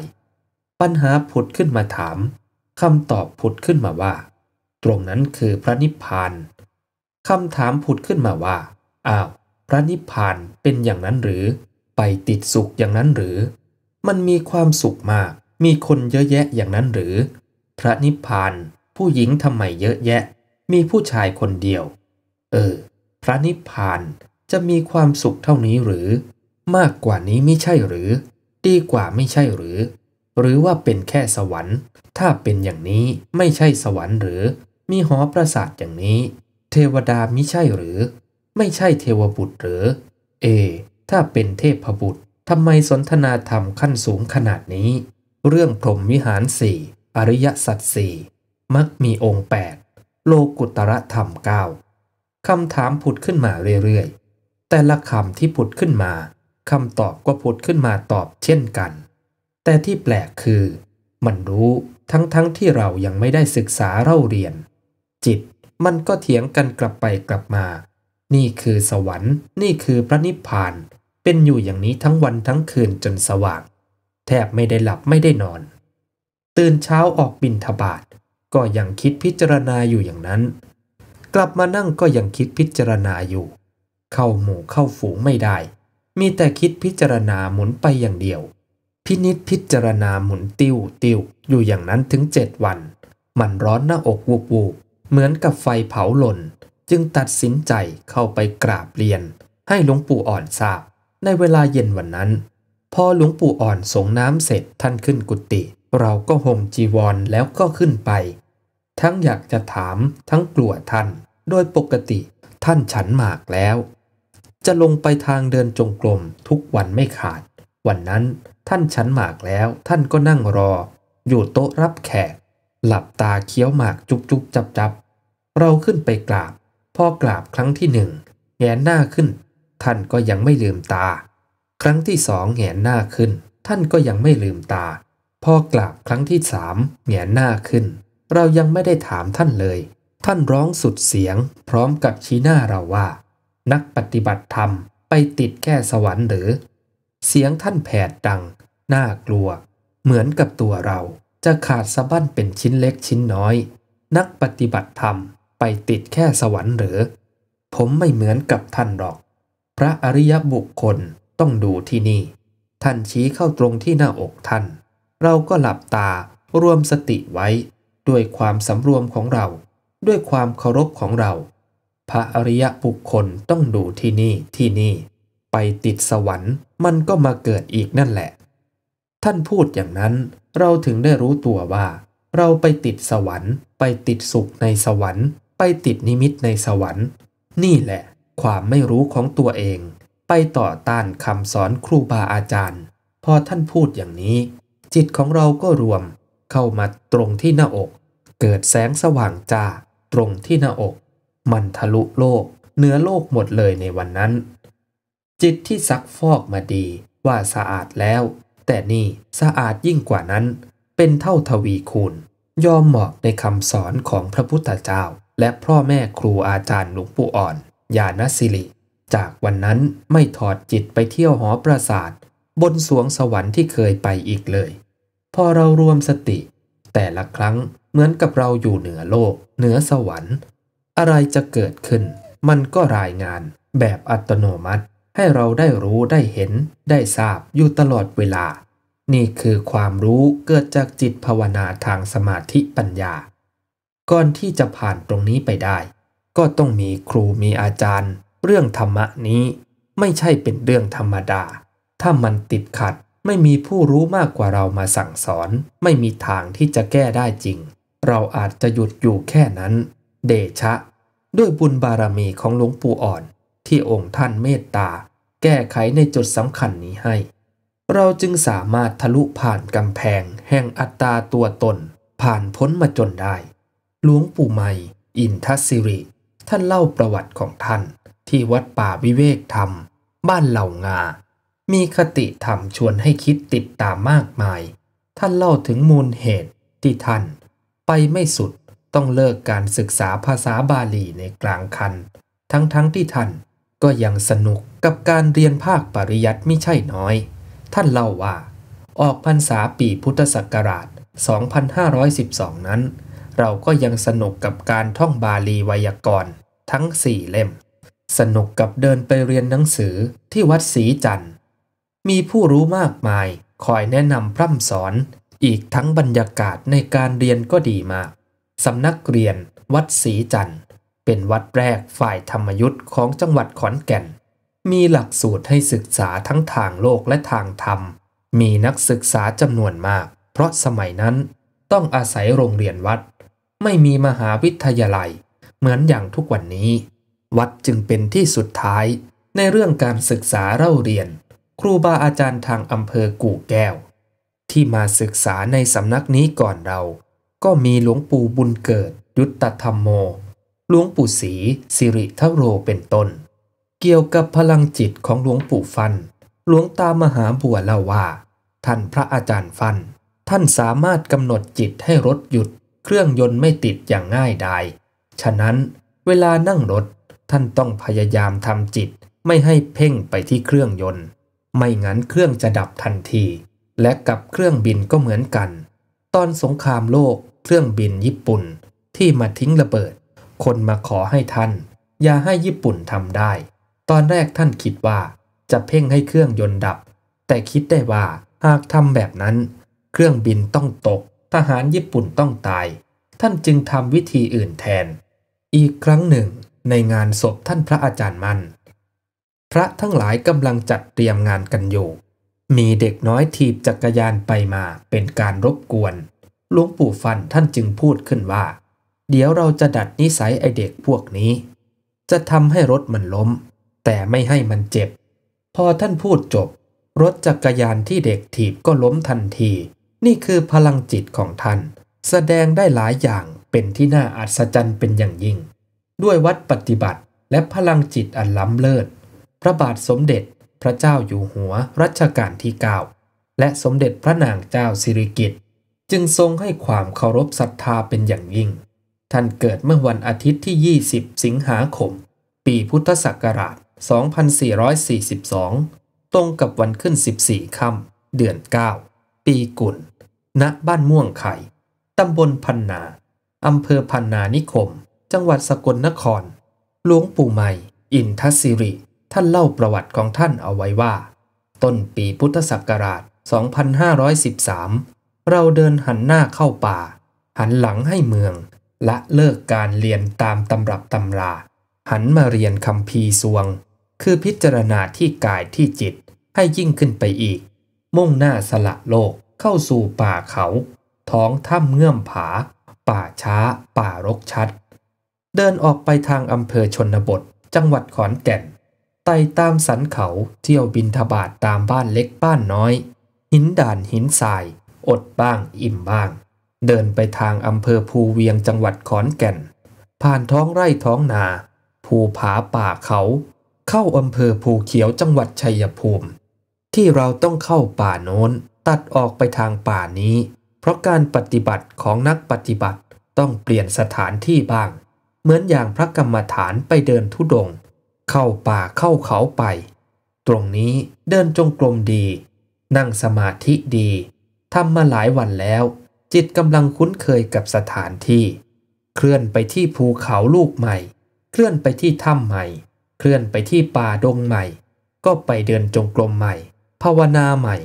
ปัญหาผุดขึ้นมาถามคำตอบผุดขึ้นมาว่า ตรงนั้นคือพระนิพพาน คำถามผุดขึ้นมาว่าอ้าว พระนิพพานเป็นอย่างนั้นหรือ ไปติดสุขอย่างนั้นหรือ มันมีความสุขมาก มีคนเยอะแยะอย่างนั้นหรือ พระนิพพาน ผู้หญิงทำไมเยอะแยะมีผู้ชายคนเดียว เออ พระนิพพาน จะมีความสุขเท่านี้หรือ มากกว่านี้ไม่ใช่หรือ ดีกว่าไม่ใช่หรือหรือว่าเป็นแค่สวรรค์ ถ้าเป็นอย่างนี้ไม่ใช่สวรรค์หรือ มีหอประสาทอย่างนี้ เทวดามิใช่หรือ ไม่ใช่เทวบุตรหรือเอถ้าเป็นเทพบุตรทำไมสนทนาธรรมขั้นสูงขนาดนี้ เรื่องพรหมวิหารสี่อริยสัจสี่มักมีองค์ 8 โลกุตระธรรม 9คำถามผุดขึ้นมาเรื่อยๆแต่ละคำที่ผุดขึ้นมาคำตอบก็ผุดขึ้นมาตอบเช่นกันแต่ที่แปลกคือ มันรู้ทั้งๆทที่เรายังไม่ได้ศึกษาเล่าเรียน จิต มันก็เถียงกันกลับไปกลับมา นี่คือสวรรค์นี่คือพระนิพพาน เป็นอยู่อย่างนี้ทั้งวันทั้งคืนจนสว่าง แทบไม่ได้หลับไม่ได้นอน ตื่นเช้าออกบินทบาทก็ยังคิดพิจารณาอยู่อย่างนั้น กลับมานั่งก็ยังคิดพิจารณาอยู่ เข้าหมู่เข้าฝูงไม่ได้ มีแต่คิดพิจารณาหมุนไปอย่างเดียวพินิษพิจารณาหมุนติ้วติ้วอยู่อย่างนั้นถึงเจ็ดวัน มันร้อนหน้าอกวูบวูบเหมือนกับไฟเผาหล่นจึงตัดสินใจเข้าไปกราบเรียน ให้หลวงปู่อ่อนทราบ ในเวลาเย็นวันนั้น พอหลวงปู่อ่อนสงน้ำเสร็จท่านขึ้นกุฏิเราก็ห่มจีวรแล้วก็ขึ้นไป ทั้งอยากจะถามทั้งกลัวท่าน โดยปกติ ท่านฉันหมากแล้ว จะลงไปทางเดินจงกรมทุกวันไม่ขาด วันนั้นท่านฉันหมากแล้วท่านก็นั่งรอ อยู่โต๊ะรับแขกหลับตาเคี้ยวหมากจุบจุบจับจับ เราขึ้นไปกราบพอกราบครั้งที่หนึ่งแงนหน้าขึ้น ท่านก็ยังไม่ลืมตา ครั้งที่สองแงนหน้าขึ้น ท่านก็ยังไม่ลืมตา พอกราบครั้งที่สามแงนหน้าขึ้น เรายังไม่ได้ถามท่านเลย ท่านร้องสุดเสียง พร้อมกับชี้หน้าเราว่า นักปฏิบัติธรรม ไปติดแค่สวรรค์หรือเสียงท่านแผดดังน่ากลัว เหมือนกับตัวเราจะขาดสะบั้นเป็นชิ้นเล็กชิ้นน้อย นักปฏิบัติธรรมไปติดแค่สวรรค์หรือ ผมไม่เหมือนกับท่านหรอก พระอริยบุคคลต้องดูที่นี่ ท่านชี้เข้าตรงที่หน้าอกท่าน เราก็หลับตารวมสติไว้ด้วยความสำรวมของเรา ด้วยความเคารพของเรา พระอริยบุคคลต้องดูที่นี่ที่นี่ไปติดสวรรค์มันก็มาเกิดอีกนั่นแหละ ท่านพูดอย่างนั้น เราถึงได้รู้ตัวว่า เราไปติดสวรรค์ไปติดสุขในสวรรค์ ไปติดนิมิตในสวรรค์ นี่แหละ ความไม่รู้ของตัวเอง ไปต่อต้านคำสอนครูบาอาจารย์ พอท่านพูดอย่างนี้ จิตของเราก็รวม เข้ามาตรงที่หน้าอก เกิดแสงสว่างจ้า ตรงที่หน้าอกมันทะลุโลกเหนือโลกหมดเลยในวันนั้นจิตที่ซักฟอกมาดีว่าสะอาดแล้ว แต่นี่สะอาดยิ่งกว่านั้น เป็นเท่าทวีคูณ ยอมเหมาะในคำสอนของพระพุทธเจ้า และพ่อแม่ครูอาจารย์หลวงปู่อ่อน ญาณสิริ จากวันนั้นไม่ถอดจิตไปเที่ยวหอปราสาทบนสวงสวรรค์ที่เคยไปอีกเลย พอเรารวมสติ แต่ละครั้งเหมือนกับเราอยู่เหนือโลก เหนือสวรรค์ อะไรจะเกิดขึ้น มันก็รายงานแบบอัตโนมัติให้เราได้รู้ได้เห็นได้ทราบอยู่ตลอดเวลา นี่คือความรู้เกิดจากจิตภาวนาทางสมาธิปัญญา ก่อนที่จะผ่านตรงนี้ไปได้ ก็ต้องมีครูมีอาจารย์ เรื่องธรรมะนี้ ไม่ใช่เป็นเรื่องธรรมดา ถ้ามันติดขัดไม่มีผู้รู้มากกว่าเรามาสั่งสอน ไม่มีทางที่จะแก้ได้จริง เราอาจจะหยุดอยู่แค่นั้น เดชะ ด้วยบุญบารมีของหลวงปู่อ่อนที่องค์ท่านเมตตาแก้ไขในจุดสำคัญนี้ให้ เราจึงสามารถทะลุผ่านกำแพงแห่งอัตตาตัวตน ผ่านพ้นมาจนได้ หลวงปู่ใหม่อินทศิริ ท่านเล่าประวัติของท่าน ที่วัดป่าวิเวกธรรม บ้านเหล่างา มีคติธรรมชวนให้คิดติดตามมากมาย ท่านเล่าถึงมูลเหตุ ที่ท่านไปไม่สุดต้องเลิกการศึกษาภาษาบาลีในกลางคันทั้งๆทที่ท่านก็ยังสนุกกับการเรียนภาคปริยัติไม่ใช่น้อย ท่านเล่าว่า ออกพรรษาปีพุทธศักราช 2512 นั้น เราก็ยังสนุกกับการท่องบาลีไวยากรณ์ทั้งสี่เล่ม สนุกกับเดินไปเรียนหนังสือที่วัดศรีจันทร์ มีผู้รู้มากมายคอยแนะนำพร่ำสอน อีกทั้งบรรยากาศในการเรียนก็ดีมากสำนักเรียนวัดศรีจันทร์เป็นวัดแรกฝ่ายธรรมยุทธ์ของจังหวัดขอนแก่น มีหลักสูตรให้ศึกษาทั้งทางโลกและทางธรรม มีนักศึกษาจำนวนมาก เพราะสมัยนั้นต้องอาศัยโรงเรียนวัด ไม่มีมหาวิทยาลัย เหมือนอย่างทุกวันนี้ วัดจึงเป็นที่สุดท้ายในเรื่องการศึกษาเล่าเรียน ครูบาอาจารย์ทางอำเภอกู่แก้ว ที่มาศึกษาในสำนักนี้ก่อนเรา ก็มีหลวงปู่บุญเกิดยุตธรรมโมหลวงปู่ศรีสิริทโร เป็นต้น เกี่ยวกับพลังจิตของหลวงปู่ฟัน หลวงตามหาบัวเล่าว่า ท่านพระอาจารย์ฟัน ท่านสามารถกำหนดจิตให้รถหยุด เครื่องยนต์ไม่ติดอย่างง่ายดายฉะนั้น เวลานั่งรถ ท่านต้องพยายามทำจิตไม่ให้เพ่งไปที่เครื่องยนต์ ไม่งั้นเครื่องจะดับทันที และกับเครื่องบินก็เหมือนกัน ตอนสงครามโลก เครื่องบินญี่ปุ่นที่มาทิ้งระเบิดคนมาขอให้ท่านอย่าให้ญี่ปุ่นทำได้ ตอนแรกท่านคิดว่าจะเพ่งให้เครื่องยนต์ดับ แต่คิดได้ว่าหากทำแบบนั้น เครื่องบินต้องตก ทหารญี่ปุ่นต้องตาย ท่านจึงทำวิธีอื่นแทน อีกครั้งหนึ่งในงานศพท่านพระอาจารย์มัน พระทั้งหลายกำลังจัดเตรียมงานกันอยู่ มีเด็กน้อยถีบจักรยานไปมาเป็นการรบกวน หลวงปู่ฟันท่านจึงพูดขึ้นว่าเดี๋ยวเราจะดัดนิสัยไอเด็กพวกนี้ จะทำให้รถมันล้ม แต่ไม่ให้มันเจ็บ พอท่านพูดจบ รถจักรยานที่เด็กถีบก็ล้มทันที นี่คือพลังจิตของท่านแสดงได้หลายอย่างเป็นที่น่าอัศจรรย์เป็นอย่างยิ่ง ด้วยวัดปฏิบัติและพลังจิตอันล้ำเลิศ พระบาทสมเด็จพระเจ้าอยู่หัวรัชกาลที่9และสมเด็จพระนางเจ้าสิริกิติ์จึงทรงให้ความเคารพศรัทธาเป็นอย่างยิ่งท่านเกิดเมื่อวันอาทิตย์ที่ 20 สิงหาคม ปีพุทธศักราช 2442 ตรงกับวันขึ้น 14ค่ำเดือน 9 ปีกุลณบ้านม่วงไข่ ตำบลพันนา อำเภอพันนานิคม จังหวัดสกลนคร หลวงปู่ใหม่ อินทศิริ ท่านเล่าประวัติของท่านเอาไว้ว่า ต้นปีพุทธศักราช 2513 เราเดินหันหน้าเข้าป่า หันหลังให้เมืองละเลิกการเรียนตามตำรับตำรา หันมาเรียนคำพีสวง คือพิจารณาที่กายที่จิตให้ยิ่งขึ้นไปอีก มุ่งหน้าสละโลกเข้าสู่ป่าเขาท้องถ้ำเงื่อมผา ป่าช้าป่ารกชัด เดินออกไปทาง อำเภอชนบทจังหวัดขอนแก่นไต่ตามสันเขาเที่ยวบินทบาทตามบ้านเล็กบ้านน้อย หินด่านหินทราย อดบ้างอิ่มบ้างเดินไปทางอำเภอภูเวียงจังหวัดขอนแก่น ผ่านท้องไร่ท้องนา ภูผาป่าเขา เข้าอำเภอภูเขียวจังหวัดชัยภูมิ ที่เราต้องเข้าป่าโน้นตัดออกไปทางป่านี้ เพราะการปฏิบัติของนักปฏิบัติต้องเปลี่ยนสถานที่บ้าง เหมือนอย่างพระกรรมฐานไปเดินทุดงเข้าป่าเข้าเขาไป ตรงนี้เดินจงกรมดี นั่งสมาธิดีทำมาหลายวันแล้วจิตกำลังคุ้นเคยกับสถานที่ เคลื่อนไปที่ภูเขาลูกใหม่ เคลื่อนไปที่ถ้ำใหม่ เคลื่อนไปที่ป่าดงใหม่ ก็ไปเดินจงกรมใหม่ ภาวนาใหม่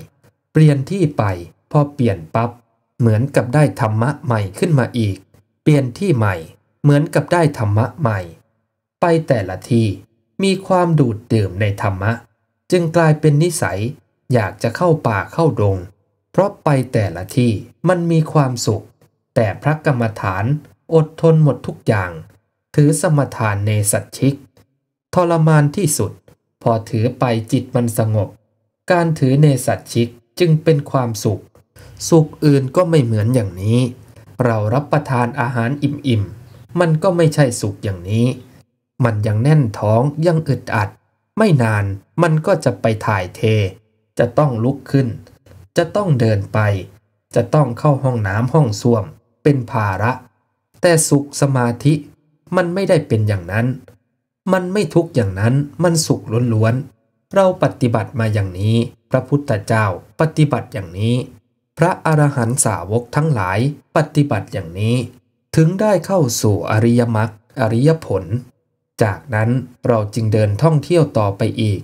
เปลี่ยนที่ไป พอเปลี่ยนปับ๊บ เหมือนกับได้ธรรมะใหม่ขึ้นมาอีก เปลี่ยนที่ใหม่ เหมือนกับได้ธรรมะใหม่ ไปแต่ละที่มีความดูดดื่มในธรรมะ จึงกลายเป็นนิสัย อยากจะเข้าป่าเข้าดงพราะไปแต่ละที่มันมีความสุข แต่พระกรรมฐานอดทนหมดทุกอย่างถือสมทานในสัจชิก ทรมานที่สุด พอถือไปจิตมันสงบ การถือเนสัตชิกจึงเป็นความสุข สุขอื่นก็ไม่เหมือนอย่างนี้เรารับประทานอาหารอิ่มๆ มันก็ไม่ใช่สุขอย่างนี้ มันยังแน่นท้องยังอึดอัด ไม่นานมันก็จะไปถ่ายเท จะต้องลุกขึ้นจะต้องเดินไป จะต้องเข้าห้องน้ำห้องส้วม เป็นภาระ แต่สุขสมาธิมันไม่ได้เป็นอย่างนั้น มันไม่ทุกอย่างนั้น มันสุขล้วนๆเราปฏิบัติมาอย่างนี้ พระพุทธเจ้าปฏิบัติอย่างนี้ พระอรหันตสาวกทั้งหลายปฏิบัติอย่างนี้ ถึงได้เข้าสู่อริยมรรคอริยผล จากนั้นเราจึงเดินท่องเที่ยวต่อไปอีก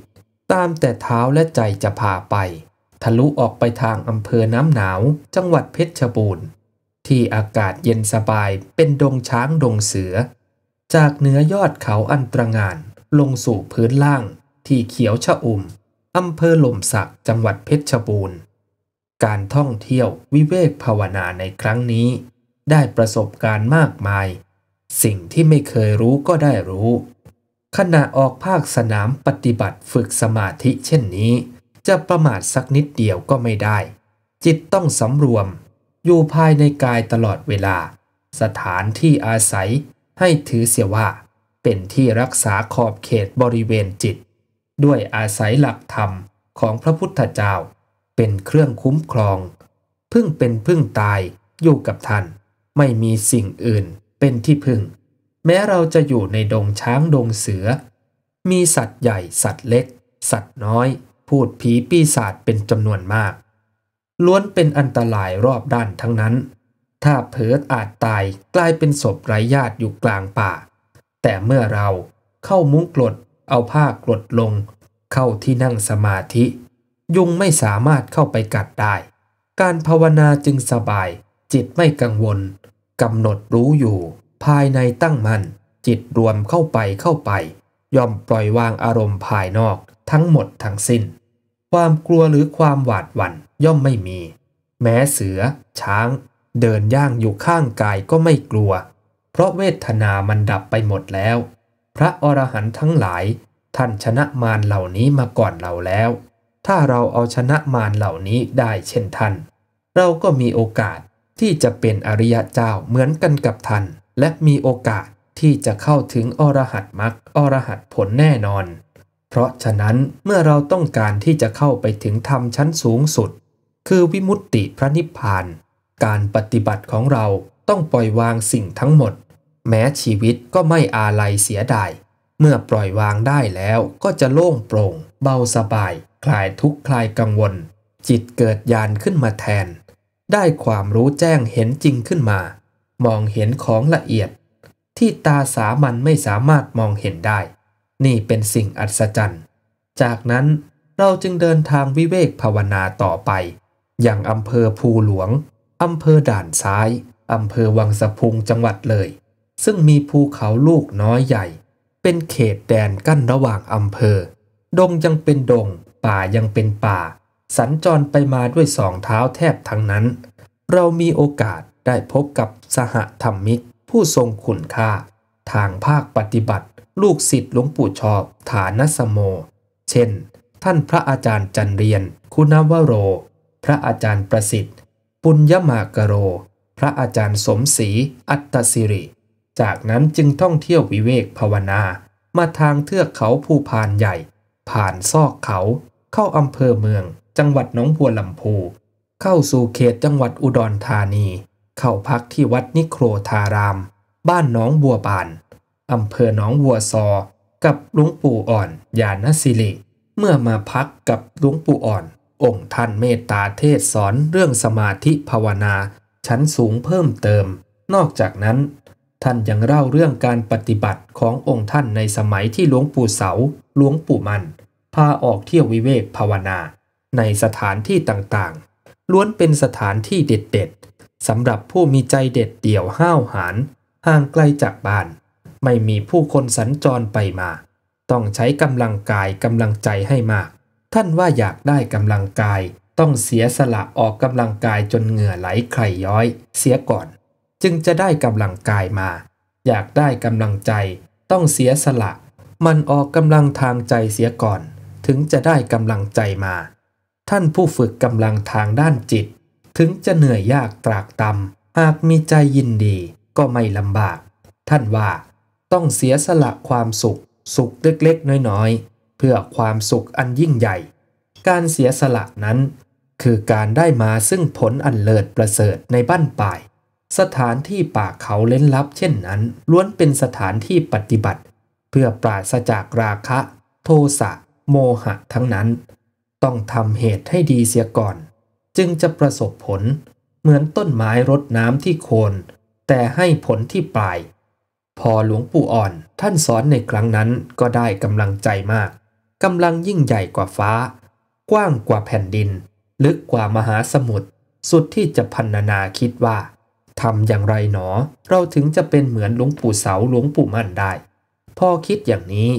ตามแต่เท้าและใจจะพาไปทะลุออกไปทางอำเภอน้ำหนาว จังหวัดเพชรบูรณ์ ที่อากาศเย็นสบายเป็นดงช้าง ดงเสือ จากเหนือยอดเขาอันตรงานลงสู่พื้นล่าง ที่เขียวชะอุ่มอำเภอหล่มสักจังหวัดเพชรบูรณ์การท่องเที่ยววิเวกภาวนาในครั้งนี้ ได้ประสบการณ์มากมาย สิ่งที่ไม่เคยรู้ก็ได้รู้ ขณะออกภาคสนามปฏิบัติฝึกสมาธิเช่นนี้จะประมาทสักนิดเดียวก็ไม่ได้ จิตต้องสำรวม อยู่ภายในกายตลอดเวลา สถานที่อาศัยให้ถือเสียว่า เป็นที่รักษาขอบเขตบริเวณจิต ด้วยอาศัยหลักธรรมของพระพุทธเจ้า เป็นเครื่องคุ้มครอง พึ่งเป็นพึ่งตายอยู่กับท่าน ไม่มีสิ่งอื่นเป็นที่พึ่ง แม้เราจะอยู่ในดงช้างดงเสือ มีสัตว์ใหญ่สัตว์เล็ก สัตว์น้อยพูดผีปีศาจเป็นจำนวนมาก ล้วนเป็นอันตรายรอบด้านทั้งนั้น ถ้าเพิดอาจตายกลายเป็นศพไร้ญาติอยู่กลางป่า แต่เมื่อเราเข้ามุ้งกลด เอาผ้ากลดลง เข้าที่นั่งสมาธิ ยุงไม่สามารถเข้าไปกัดได้ การภาวนาจึงสบาย จิตไม่กังวลกำหนดรู้อยู่ ภายในตั้งมัน่นจิตรวมเข้าไปเข้าไปย่อมปล่อยวางอารมณ์ภายนอกทั้งหมดทั้งสิน้น ความกลัวหรือความหวาดหวั่นย่อมไม่มี แม้เสือ ช้าง เดินย่างอยู่ข้างกายก็ไม่กลัว เพราะเวทนามันดับไปหมดแล้ว พระอรหันต์ทั้งหลาย ท่านชนะมารเหล่านี้มาก่อนเราแล้ว ถ้าเราเอาชนะมารเหล่านี้ได้เช่นท่าน เราก็มีโอกาสที่จะเป็นอริยะเจ้าเหมือนกันกับท่านและมีโอกาสที่จะเข้าถึงอรหัตมรรคอรหัตผลแน่นอนเพราะฉะนั้นเมื่อเราต้องการที่จะเข้าไปถึงธรรมชั้นสูงสุด คือวิมุตติพระนิพพาน การปฏิบัติของเราต้องปล่อยวางสิ่งทั้งหมด แม้ชีวิตก็ไม่อาลัยเสียดายเมื่อปล่อยวางได้แล้วก็จะโล่งโปร่ง เบาสบาย คลายทุกข์คลายกังวล จิตเกิดญาณขึ้นมาแทน ได้ความรู้แจ้งเห็นจริงขึ้นมา มองเห็นของละเอียด ที่ตาสามัญไม่สามารถมองเห็นได้นี่เป็นสิ่งอัศจรรย์ จากนั้นเราจึงเดินทางวิเวกภาวนาต่อไป อย่างอำเภอภูหลวง อำเภอด่านซ้าย อำเภอวังสะพุงจังหวัดเลย ซึ่งมีภูเขาลูกน้อยใหญ่ เป็นเขตแดนกั้นระหว่างอำเภอ ดงยังเป็นดง ป่ายังเป็นป่า สัญจรไปมาด้วยสองเท้าแทบทั้งนั้น เรามีโอกาสได้พบกับสหธรรมิกผู้ทรงคุณค่าทางภาคปฏิบัติลูกศิษย์หลวงปู่ชอบฐานสโม เช่น ท่านพระอาจารย์จันเรียน คุณวโร พระอาจารย์ประสิทธิ์ปุญญมากโร พระอาจารย์สมศรีอัตสิริ จากนั้นจึงท่องเที่ยววิเวกภาวนา มาทางเทือกเขาภูพานใหญ่ ผ่านซอกเขาเข้าอำเภอเมืองจังหวัดหนองบัวลำพูเข้าสู่เขตจังหวัดอุดรธานี เข้าพักที่วัดนิโครธาราม บ้านหนองบัวบานอำเภอหนองวัวซอ กับหลวงปู่อ่อน ญาณสิริ เมื่อมาพักกับหลวงปู่อ่อน องค์ท่านเมตตาเทศสอนเรื่องสมาธิภาวนาชั้นสูงเพิ่มเติม นอกจากนั้น ท่านยังเล่าเรื่องการปฏิบัติขององค์ท่านในสมัยที่หลวงปู่เสา หลวงปู่มันพาออกเที่ยววิเวกภาวนา ในสถานที่ต่าง ๆ ล้วนเป็นสถานที่เด็ด ๆสำหรับผู้มีใจเด็ดเดี่ยวห้าวหาญห่างไกลจากบ้านไม่มีผู้คนสัญจรไปมา ต้องใช้กำลังกายกำลังใจให้มาก ท่านว่าอยากได้กำลังกาย ต้องเสียสละออกกำลังกายจนเหงื่อไหลไขรย้อยเสียก่อน จึงจะได้กำลังกายมา อยากได้กำลังใจ ต้องเสียสละ มันออกกำลังทางใจเสียก่อน ถึงจะได้กำลังใจมา ท่านผู้ฝึกกำลังทางด้านจิต ถึงจะเหนื่อยยากตรากตำหากมีใจยินดี ก็ไม่ลำบาก ท่านว่าต้องเสียสละความสุข สุขเล็กๆ น้อยๆ เพื่อความสุขอันยิ่งใหญ่ การเสียสละนั้นคือการได้มาซึ่งผลอันเลิศประเสริฐในบ้านป่าย สถานที่ป่าเขาเล้นลับเช่นนั้น ล้วนเป็นสถานที่ปฏิบัติ เพื่อปราศจากราคะ โทสะโมหะทั้งนั้น ต้องทำเหตุให้ดีเสียก่อน จึงจะประสบผลเหมือนต้นไม้รดน้ำที่โคน แต่ให้ผลที่ปลายพอหลวงปู่อ่อน ท่านสอนในครั้งนั้นก็ได้กำลังใจมาก กำลังยิ่งใหญ่กว่าฟ้า กว้างกว่าแผ่นดิน ลึกกว่ามหาสมุทรสุดที่จะพันนาคิดว่าทำอย่างไรหนอเราถึงจะเป็นเหมือนหลวงปู่เสาหลวงปู่มั่นได้ พอคิดอย่างนี้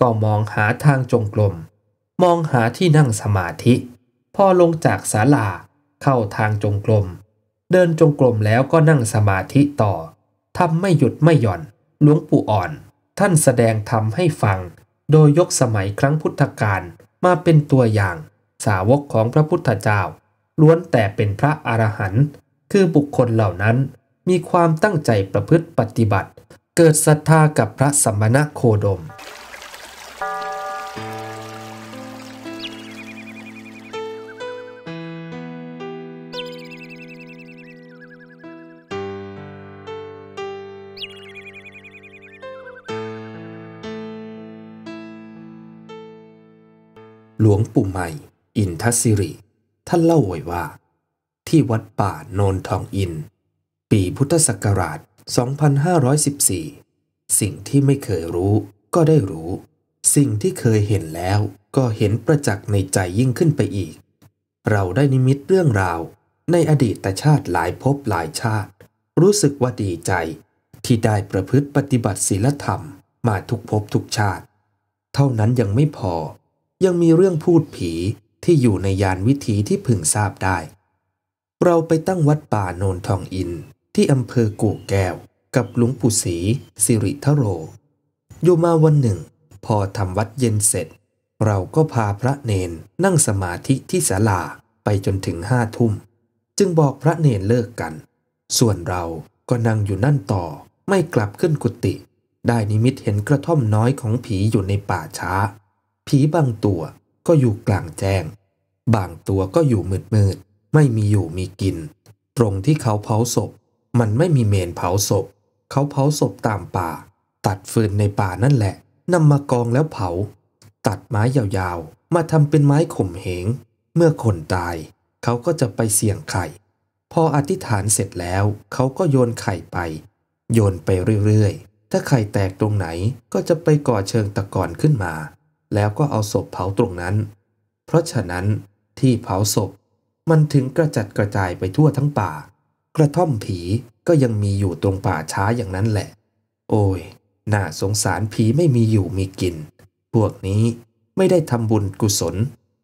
ก็มองหาทางจงกรมมองหาที่นั่งสมาธิ พอลงจากศาลาเข้าทางจงกรมเดินจงกรมแล้วก็นั่งสมาธิต่อทำไม่หยุดไม่หย่อนหลวงปู่อ่อนท่านแสดงธรรมให้ฟังโดยยกสมัยครั้งพุทธกาลมาเป็นตัวอย่าง สาวกของพระพุทธเจ้า ล้วนแต่เป็นพระอรหันต์คือบุคคลเหล่านั้นมีความตั้งใจประพฤติปฏิบัติเกิดศรัทธากับพระสัมมณโคดมหลวงปู่ใหม่ อินทศิริ ท่านเล่าไว้ว่า ที่วัดป่าโนนทองอิน ปีพุทธศักราช 2514 สิ่งที่ไม่เคยรู้ ก็ได้รู้ สิ่งที่เคยเห็นแล้วก็เห็นประจักษ์ในใจยิ่งขึ้นไปอีก เราได้นิมิตเรื่องราวในอดีตชาติหลายภพหลายชาติ รู้สึกว่าดีใจที่ได้ประพฤติปฏิบัติศีลธรรมมาทุกภพทุกชาติ เท่านั้นยังไม่พอยังมีเรื่องพูดผีที่อยู่ในยานวิถีที่พึงทราบได้ เราไปตั้งวัดป่าโนนทองอิน ที่อำเภอกู่แก้ว กับหลวงปู่ศรีสิริทโรอยู่มาวันหนึ่ง พอทำวัดเย็นเสร็จ เราก็พาพระเนน นั่งสมาธิที่ศาลา ไปจนถึงห้าทุ่ม จึงบอกพระเนนเลิกกัน ส่วนเราก็นั่งอยู่นั่นต่อไม่กลับขึ้นกุฏิได้นิมิตเห็นกระท่อมน้อยของผีอยู่ในป่าช้าผีบางตัวก็อยู่กลางแจ้ง บางตัวก็อยู่มืดมืด ไม่มีอยู่มีกิน ตรงที่เขาเผาศพ มันไม่มีเมนเผาศพ เขาเผาศพตามป่า ตัดฟืนในป่านั่นแหละ นำมากองแล้วเผา ตัดไม้ยาวๆ มาทำเป็นไม้ข่มเหง เมื่อคนตาย เขาก็จะไปเสี่ยงไข่ พออธิษฐานเสร็จแล้ว เขาก็โยนไข่ไป โยนไปเรื่อยๆ ถ้าไข่แตกตรงไหน ก็จะไปก่อเชิงตะกอนขึ้นมาแล้วก็เอาศพเผาตรงนั้น เพราะฉะนั้นที่เผาศพมันถึงกระจัดกระจายไปทั่วทั้งป่า กระท่อมผีก็ยังมีอยู่ตรงป่าช้าอย่างนั้นแหละ โอ้ยน่าสงสารผีไม่มีอยู่มีกินพวกนี้ไม่ได้ทำบุญกุศล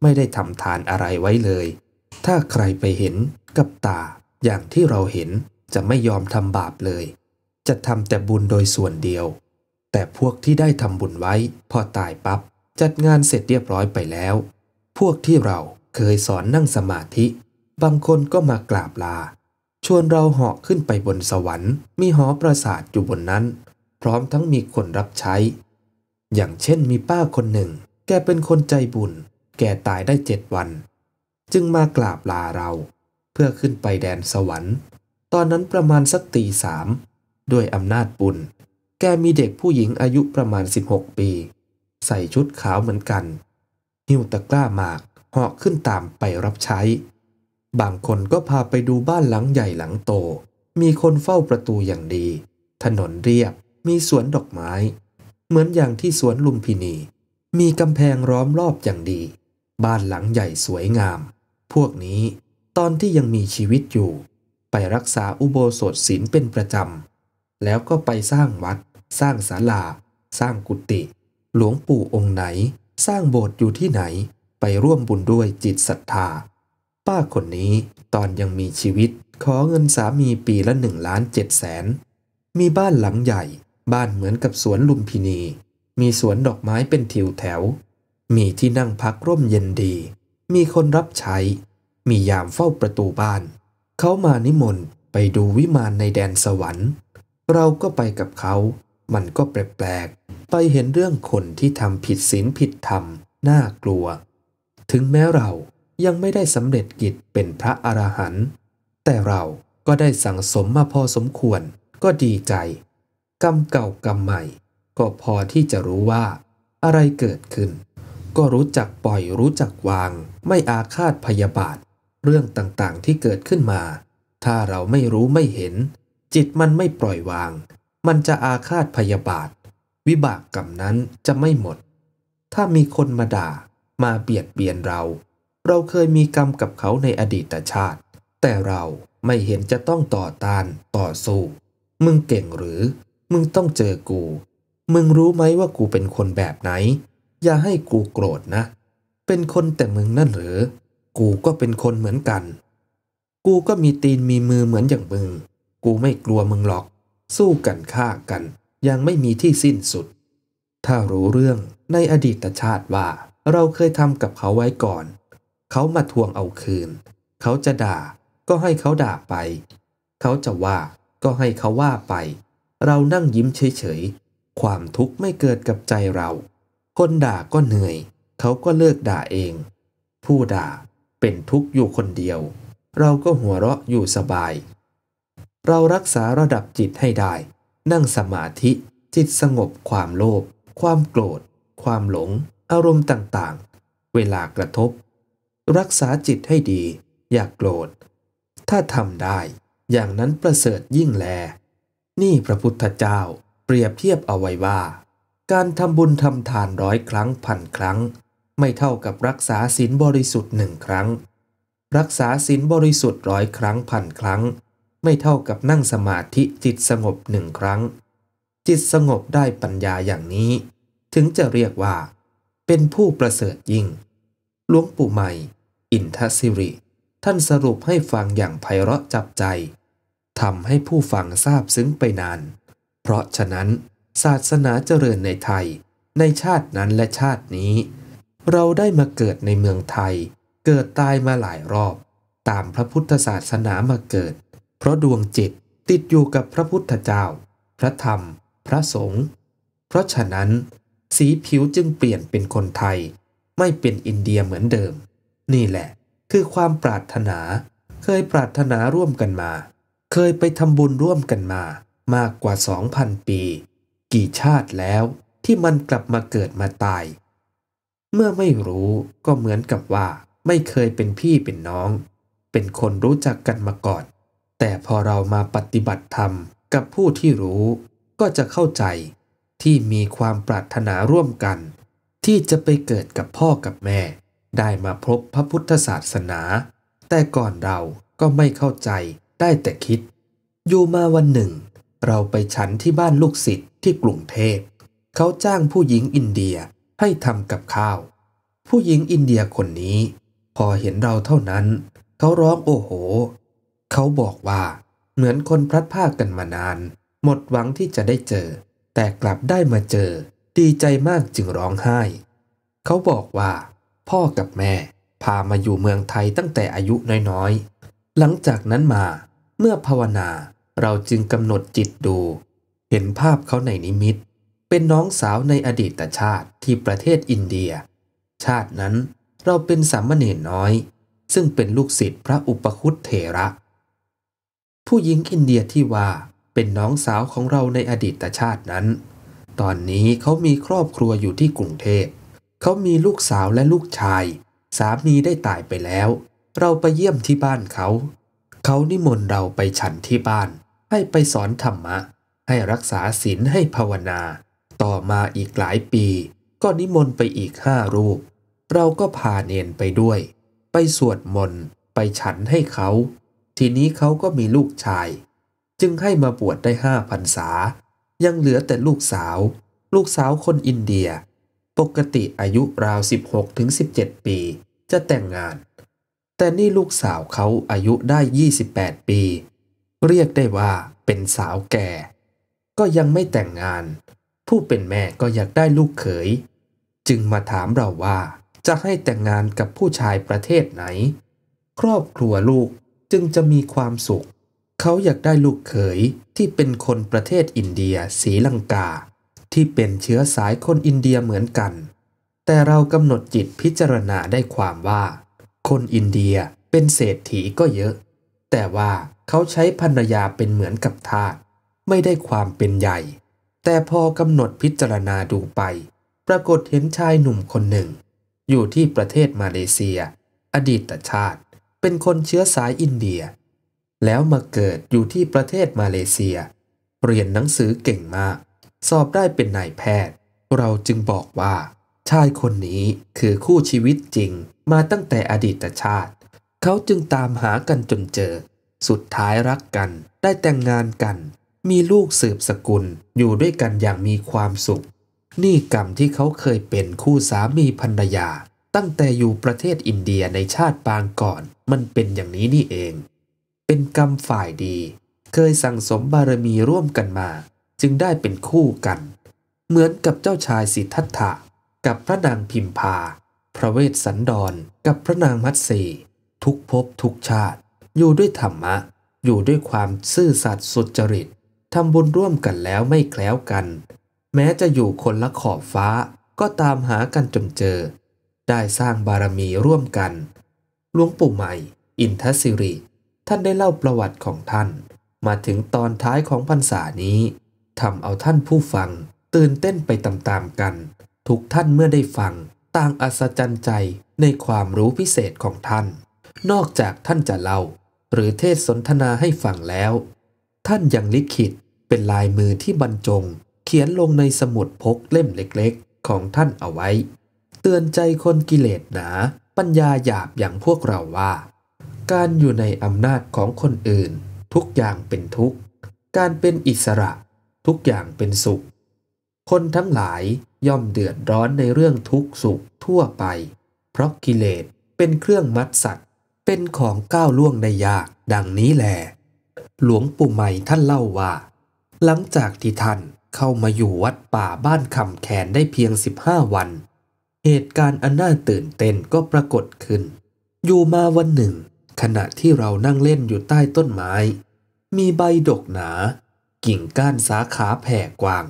ไม่ได้ทำทานอะไรไว้เลย ถ้าใครไปเห็นกับตาอย่างที่เราเห็นจะไม่ยอมทำบาปเลย จะทำแต่บุญโดยส่วนเดียว แต่พวกที่ได้ทำบุญไว้พอตายปับ๊บจัดงานเสร็จเรียบร้อยไปแล้ว พวกที่เราเคยสอนนั่งสมาธิ บางคนก็มากราบลา ชวนเราเหาะขึ้นไปบนสวรรค์ มีหอปราสาทอยู่บนนั้น พร้อมทั้งมีคนรับใช้ อย่างเช่นมีป้าคนหนึ่ง แกเป็นคนใจบุญ แกตายได้เจ็ดวัน จึงมากราบลาเรา เพื่อขึ้นไปแดนสวรรค์ ตอนนั้นประมาณสักตีสามด้วยอำนาจบุญ แกมีเด็กผู้หญิงอายุประมาณ 16 ปีใส่ชุดขาวเหมือนกัน หิ้วตะกร้าหมาก เหาะขึ้นตามไปรับใช้ บางคนก็พาไปดูบ้านหลังใหญ่หลังโต มีคนเฝ้าประตูอย่างดี ถนนเรียบ มีสวนดอกไม้ เหมือนอย่างที่สวนลุมพินี มีกำแพงร้อมรอบอย่างดี บ้านหลังใหญ่สวยงาม พวกนี้ตอนที่ยังมีชีวิตอยู่ ไปรักษาอุโบสถศีลเป็นประจำ แล้วก็ไปสร้างวัด สร้างศาลา สร้างกุฏิหลวงปู่องค์ไหนสร้างโบสถ์อยู่ที่ไหนไปร่วมบุญด้วยจิตศรัทธา ป้าคนนี้ตอนยังมีชีวิตขอเงินสามีปีละหนึ่งล้านเจ็ดแสนมีบ้านหลังใหญ่ บ้านเหมือนกับสวนลุมพินี มีสวนดอกไม้เป็นทิวแถว มีที่นั่งพักร่มเย็นดี มีคนรับใช้ มียามเฝ้าประตูบ้าน เขามานิมนต์ไปดูวิมานในแดนสวรรค์ เราก็ไปกับเขามันก็แปลกไปเห็นเรื่องคนที่ทำผิดศีลผิดธรรม น่ากลัว ถึงแม้เรายังไม่ได้สำเร็จกิจเป็นพระอรหันต์ แต่เราก็ได้สั่งสมมาพอสมควรก็ดีใจกรรมเก่ากรรมใหม่ ก็พอที่จะรู้ว่า อะไรเกิดขึ้น ก็รู้จักปล่อยรู้จักวาง ไม่อาฆาตพยาบาท เรื่องต่าง ๆ ที่เกิดขึ้นมา ถ้าเราไม่รู้ไม่เห็น จิตมันไม่ปล่อยวาง มันจะอาฆาตพยาบาทวิบากกรรมนั้นจะไม่หมด ถ้ามีคนมาด่ามาเบียดเบียนเรา เราเคยมีกรรมกับเขาในอดีตชาติ แต่เราไม่เห็นจะต้องต่อต้านต่อสู้ มึงเก่งหรือ มึงต้องเจอกู มึงรู้ไหมว่ากูเป็นคนแบบไหน อย่าให้กูโกรธนะ เป็นคนแต่มึงนั่นหรือ กูก็เป็นคนเหมือนกัน กูก็มีตีนมีมือเหมือนอย่างมึง กูไม่กลัวมึงหรอก สู้กันฆ่ากันยังไม่มีที่สิ้นสุด ถ้ารู้เรื่องในอดีตชาติว่าเราเคยทำกับเขาไว้ก่อน เขามาทวงเอาคืน เขาจะด่าก็ให้เขาด่าไป เขาจะว่าก็ให้เขาว่าไป เรานั่งยิ้มเฉย ๆ ความทุกข์ไม่เกิดกับใจเรา คนด่าก็เหนื่อย เขาก็เลิกด่าเอง ผู้ด่าเป็นทุกข์อยู่คนเดียว เราก็หัวเราะอยู่สบาย เรารักษาระดับจิตให้ได้นั่งสมาธิจิตสงบความโลภความโกรธ ความหลงอารมณ์ต่าง ๆ เวลากระทบ รักษาจิตให้ดี อย่ากโกรธถ้าทำได้อย่างนั้นประเสริฐยิ่งแล นี่พระพุทธเจ้าเปรียบเทียบเอาไว้ว่า การทำบุญทำทานร้อยครั้งพันครั้ง ไม่เท่ากับรักษาศีลบริสุทธิ์หนึ่งครั้ง รักษาศีลบริสุทธิ์ร้อยครั้งพันครั้งไม่เท่ากับนั่งสมาธิจิตสงบหนึ่งครั้ง จิตสงบได้ปัญญาอย่างนี้ ถึงจะเรียกว่า เป็นผู้ประเสริฐยิ่ง หลวงปู่ใหม่ อินทศิริ ท่านสรุปให้ฟังอย่างไพเราะจับใจทำให้ผู้ฟังทราบซึ้งไปนาน เพราะฉะนั้นศาสนาเจริญในไทยในชาตินั้นและชาตินี้ เราได้มาเกิดในเมืองไทย เกิดตายมาหลายรอบ ตามพระพุทธศาสนามาเกิดเพราะดวงจิตติดอยู่กับพระพุทธเจ้า พระธรรม พระสงฆ์ เพราะฉะนั้นสีผิวจึงเปลี่ยนเป็นคนไทย ไม่เป็นอินเดียเหมือนเดิม นี่แหละคือความปรารถนา เคยปรารถนาร่วมกันมา เคยไปทำบุญร่วมกันมา มากกว่าสองพันปี กี่ชาติแล้วที่มันกลับมาเกิดมาตาย เมื่อไม่รู้ก็เหมือนกับว่าไม่เคยเป็นพี่เป็นน้อง เป็นคนรู้จักกันมาก่อนแต่พอเรามาปฏิบัติธรรมกับผู้ที่รู้ ก็จะเข้าใจที่มีความปรารถนาร่วมกัน ที่จะไปเกิดกับพ่อกับแม่ได้มาพบพระพุทธศาสนา แต่ก่อนเราก็ไม่เข้าใจได้แต่คิด อยู่มาวันหนึ่งเราไปฉันที่บ้านลูกศิษย์ที่กรุงเทพ เขาจ้างผู้หญิงอินเดียให้ทำกับข้าว ผู้หญิงอินเดียคนนี้พอเห็นเราเท่านั้นเขาร้องโอ้โหเขาบอกว่าเหมือนคนพลัดพ้ากกันมานาน หมดหวังที่จะได้เจอ แต่กลับได้มาเจอดีใจมากจึงร้องไห้ เขาบอกว่า พ่อกับแม่พามาอยู่เมืองไทยตั้งแต่อายุน้อยๆ หลังจากนั้นมาเมื่อภาวนาเราจึงกำหนดจิตดู เห็นภาพเขาในนิมิต เป็นน้องสาวในอดีตชาติที่ประเทศอินเดีย ชาตินั้นเราเป็นสามเณรน้อย ซึ่งเป็นลูกศิษย์พระอุปคุตเถระผู้หญิงอินเดียที่ว่าเป็นน้องสาวของเราในอดีตชาตินั้น ตอนนี้เขามีครอบครัวอยู่ที่กรุงเทพเขามีลูกสาวและลูกชาย สามีได้ตายไปแล้ว เราไปเยี่ยมที่บ้านเขาเขานิมนต์เราไปฉันที่บ้าน ให้ไปสอนธรรมะ ให้รักษาศีลให้ภาวนา ต่อมาอีกหลายปี ก็นิมนต์ไปอีกห้ารูป เราก็พาเนนไปด้วย ไปสวดมนต์ไปฉันให้เขาทีนี้เขาก็มีลูกชาย จึงให้มาบวชได้ห้าพรรษา ยังเหลือแต่ลูกสาว ลูกสาวคนอินเดีย ปกติอายุราว 16-17ถึงปี จะแต่งงาน แต่นี่ลูกสาวเขาอายุได้ 28 ปี เรียกได้ว่าเป็นสาวแก่ ก็ยังไม่แต่งงาน ผู้เป็นแม่ก็อยากได้ลูกเขย จึงมาถามเราว่าจะให้แต่งงานกับผู้ชายประเทศไหน ครอบครัวลูกจึงจะมีความสุข เขาอยากได้ลูกเขยที่เป็นคนประเทศอินเดียสีลังกา ที่เป็นเชื้อสายคนอินเดียเหมือนกัน แต่เรากำหนดจิตพิจารณาได้ความว่า คนอินเดียเป็นเศรษฐีก็เยอะ แต่ว่าเขาใช้ภรรยาเป็นเหมือนกับทาสไม่ได้ความเป็นใหญ่ แต่พอกำหนดพิจารณาดูไป ปรากฏเห็นชายหนุ่มคนหนึ่ง อยู่ที่ประเทศมาเลเซีย อดีตชาติเป็นคนเชื้อสายอินเดีย แล้วมาเกิดอยู่ที่ประเทศมาเลเซีย เรียนหนังสือเก่งมาก สอบได้เป็นนายแพทย์ เราจึงบอกว่า ชายคนนี้คือคู่ชีวิตจริงมาตั้งแต่อดีตชาติ เขาจึงตามหากันจนเจอ สุดท้ายรักกัน ได้แต่งงานกัน มีลูกสืบสกุลอยู่ด้วยกันอย่างมีความสุข นี่กรรมที่เขาเคยเป็นคู่สามีภรรยา ตั้งแต่อยู่ประเทศอินเดียในชาติปางก่อนมันเป็นอย่างนี้นี่เอง เป็นกรรมฝ่ายดี เคยสั่งสมบารมีร่วมกันมา จึงได้เป็นคู่กัน เหมือนกับเจ้าชายสิทธัตถะกับพระนางพิมพา พระเวสสันดร กับพระนางมัตสีทุกภพทุกชาติ อยู่ด้วยธรรมะ อยู่ด้วยความซื่อสัตย์สุจริต ทำบุญร่วมกันแล้วไม่แคล้วกัน แม้จะอยู่คนละขอบฟ้า ก็ตามหากันจนเจอ ได้สร้างบารมีร่วมกันหลวงปู่ใหม่ อินทศิริ ท่านได้เล่าประวัติของท่าน มาถึงตอนท้ายของพรรษานี้ทำเอาท่านผู้ฟังตื่นเต้นไปตามๆกันทุกท่านเมื่อได้ฟังต่างอัศจรรย์ใจในความรู้พิเศษของท่าน นอกจากท่านจะเล่า หรือเทศสนทนาให้ฟังแล้ว ท่านยังลิขิตเป็นลายมือที่บรรจงเขียนลงในสมุดพกเล่มเล็กๆ ของท่านเอาไว้ เตือนใจคนกิเลสหนาปัญญาหยาบอย่างพวกเราว่า การอยู่ในอำนาจของคนอื่น ทุกอย่างเป็นทุกข์ การเป็นอิสระทุกอย่างเป็นสุข คนทั้งหลายย่อมเดือดร้อนในเรื่องทุกข์สุขทั่วไป เพราะกิเลสเป็นเครื่องมัดสัตว์ เป็นของก้าวล่วงได้ยากดังนี้แหลหลวงปู่ใหม่ท่านเล่าว่า หลังจากที่ท่านเข้ามาอยู่วัดป่าบ้านคำแขนได้เพียง15วันเหตุการณ์อันน่าตื่นเต้นก็ปรากฏขึ้น อยู่มาวันหนึ่ง ขณะที่เรานั่งเล่นอยู่ใต้ต้นไม้ มีใบดกหนา กิ่งก้านสาขาแผ่กว้าง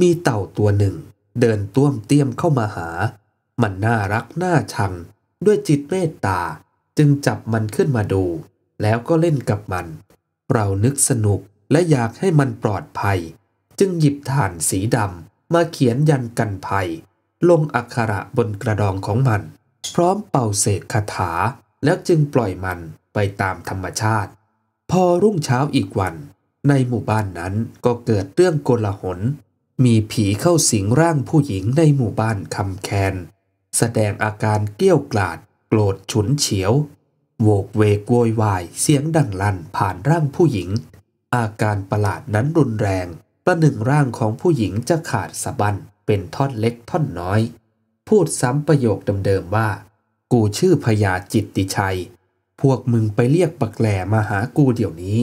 มีเต่าตัวหนึ่งเดินต้วมเตี้ยมเข้ามาหา มันน่ารักน่าชัง ด้วยจิตเมตตาจึงจับมันขึ้นมาดู แล้วก็เล่นกับมัน เรานึกสนุกและอยากให้มันปลอดภัย จึงหยิบถ่านสีดำมาเขียนยันกันภัยลงอักขระบนกระดองของมัน พร้อมเป่าเสกคาถาแล้วจึงปล่อยมันไปตามธรรมชาติ พอรุ่งเช้าอีกวัน ในหมู่บ้านนั้นก็เกิดเรื่องโกลาหลมีผีเข้าสิงร่างผู้หญิงในหมู่บ้านคำแคน แสดงอาการเกี้ยวกลาด โกรธฉุนเฉียวโวกเวกโวยวายเสียงดังลั่น ผ่านร่างผู้หญิง อาการประหลาดนั้นรุนแรงประหนึ่งร่างของผู้หญิงจะขาดสะบั้นเป็นท่อนเล็กท่อนน้อย พูดซ้ำประโยคเดิมๆว่า กูชื่อพญาจิตติชัย พวกมึงไปเรียกปักแหล่มาหากูเดี๋ยวนี้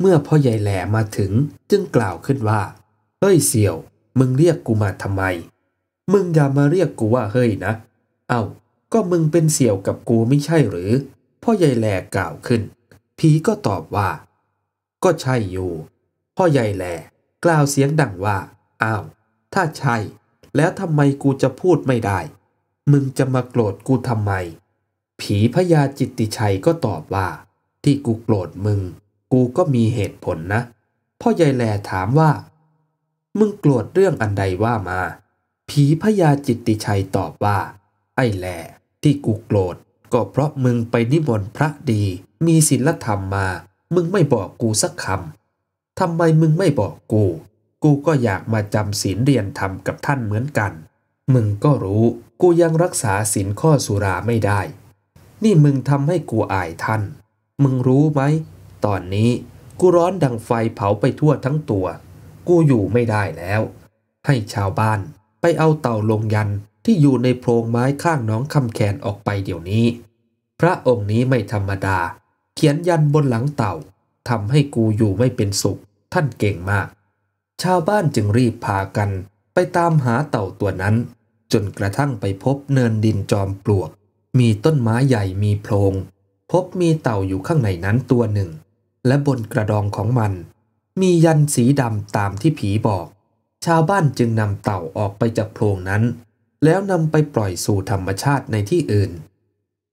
เมื่อพ่อใหญ่แหล่มาถึงจึงกล่าวขึ้นว่า เฮ้ยเสี่ยว มึงเรียกกูมาทำไม มึงอย่ามาเรียกกูว่าเฮ้ยนะ เอา้าก็มึงเป็นเสี่ยวกับกูไม่ใช่หรือ พ่อใหญ่แหล่กล่าวขึ้น ผีก็ตอบว่าก็ใช่อยู่ พ่อใหญ่แหล่กล่าวเสียงดังว่าอ้าวถ้าใช่ แล้วทำไมกูจะพูดไม่ได้ มึงจะมาโกรธกูทำไม ผีพญาจิตติชัยก็ตอบว่า ที่กูโกรธมึง กูก็มีเหตุผลนะ พ่อใหญ่แหล่ถามว่า มึงโกรธเรื่องอันใดว่ามา ผีพญาจิตติชัยตอบว่า ไอ้แหล่ที่กูโกรธก็เพราะมึงไปนิมนต์พระดี มีศีลธรรมมา มึงไม่บอกกูสักคำทำไมมึงไม่บอกกูกูก็อยากมาจำศีลเรียนธรรมกับท่านเหมือนกัน มึงก็รู้ กูยังรักษาศีลข้อสุราไม่ได้ นี่มึงทำให้กูอายท่าน มึงรู้ไหม ตอนนี้กูร้อนดังไฟเผาไปทั่วทั้งตัว กูอยู่ไม่ได้แล้ว ให้ชาวบ้านไปเอาเต่าลงยันที่อยู่ในโพรงไม้ข้างน้องคำแขนออกไปเดี๋ยวนี้ พระองค์นี้ไม่ธรรมดา เขียนยันบนหลังเต่าทำให้กูอยู่ไม่เป็นสุข ท่านเก่งมากชาวบ้านจึงรีบพากัน ไปตามหาเต่าตัวนั้น จนกระทั่งไปพบเนินดินจอมปลวก มีต้นไม้ใหญ่มีโพรงพบมีเต่าอยู่ข้างในนั้นตัวหนึ่ง และบนกระดองของมัน มียันสีดำตามที่ผีบอก ชาวบ้านจึงนำเต่าออกไปจากโพรงนั้น แล้วนำไปปล่อยสู่ธรรมชาติในที่อื่น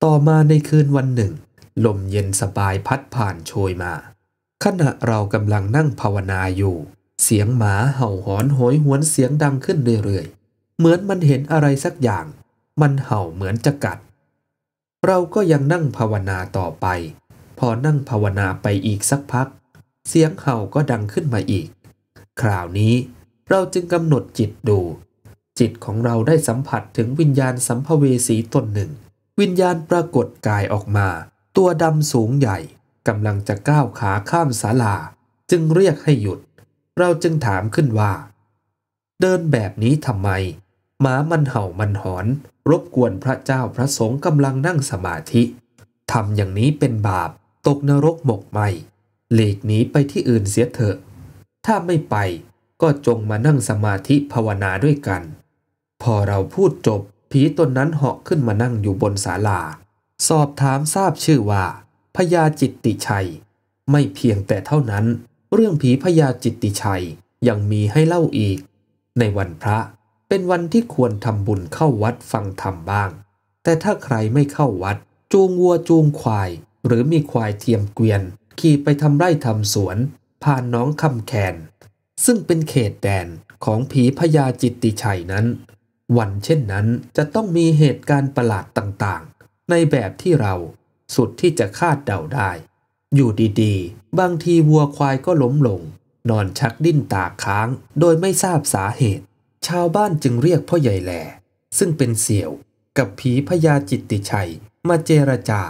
ต่อมาในคืนวันหนึ่ง ลมเย็นสบายพัดผ่านโชยมาขณะเรากำลังนั่งภาวนาอยู่เสียงหมาเห่าหอนโหยหวนเสียงดังขึ้นเรื่อย ๆ เหมือนมันเห็นอะไรสักอย่าง มันเห่าเหมือนจะกัด เราก็ยังนั่งภาวนาต่อไป พอนั่งภาวนาไปอีกสักพัก เสียงเห่าก็ดังขึ้นมาอีก คราวนี้เราจึงกำหนดจิตดู จิตของเราได้สัมผัสถึงวิญญาณสัมภเวสีตนหนึ่ง วิญญาณปรากฏกายออกมา ตัวดำสูงใหญ่ กำลังจะก้าวขาข้ามศาลา จึงเรียกให้หยุดเราจึงถามขึ้นว่า เดินแบบนี้ทำไม หมามันเห่ามันหอน รบกวนพระเจ้าพระสงฆ์กำลังนั่งสมาธิทำอย่างนี้เป็นบาปตกนรกหมกไหมหลีกหนีไปที่อื่นเสียเถอะ ถ้าไม่ไปก็จงมานั่งสมาธิภาวนาด้วยกัน พอเราพูดจบผีตนนั้นเหาะขึ้นมานั่งอยู่บนศาลา สอบถามทราบชื่อว่าพญาจิตติชัย ไม่เพียงแต่เท่านั้นเรื่องผีพญาจิตติชัยยังมีให้เล่าอีก ในวันพระเป็นวันที่ควรทำบุญเข้าวัดฟังธรรมบ้าง แต่ถ้าใครไม่เข้าวัดจูงวัวจูงควาย หรือมีควายเทียมเกวียน ขี่ไปทำไร่ทำสวน ผ่านน้องคำแคนซึ่งเป็นเขตแดน ของผีพญาจิตติชัยนั้น วันเช่นนั้นจะต้องมีเหตุการณ์ประหลาดต่างๆ ในแบบที่เราสุดที่จะคาดเดาได้อยู่ดีๆ บางทีวัวควายก็ล้มลง นอนชักดิ้นตาค้าง โดยไม่ทราบสาเหตุ ชาวบ้านจึงเรียกพ่อใหญ่แหล่ซึ่งเป็นเสี่ยวกับผีพญาจิตติชัย มาเจรจา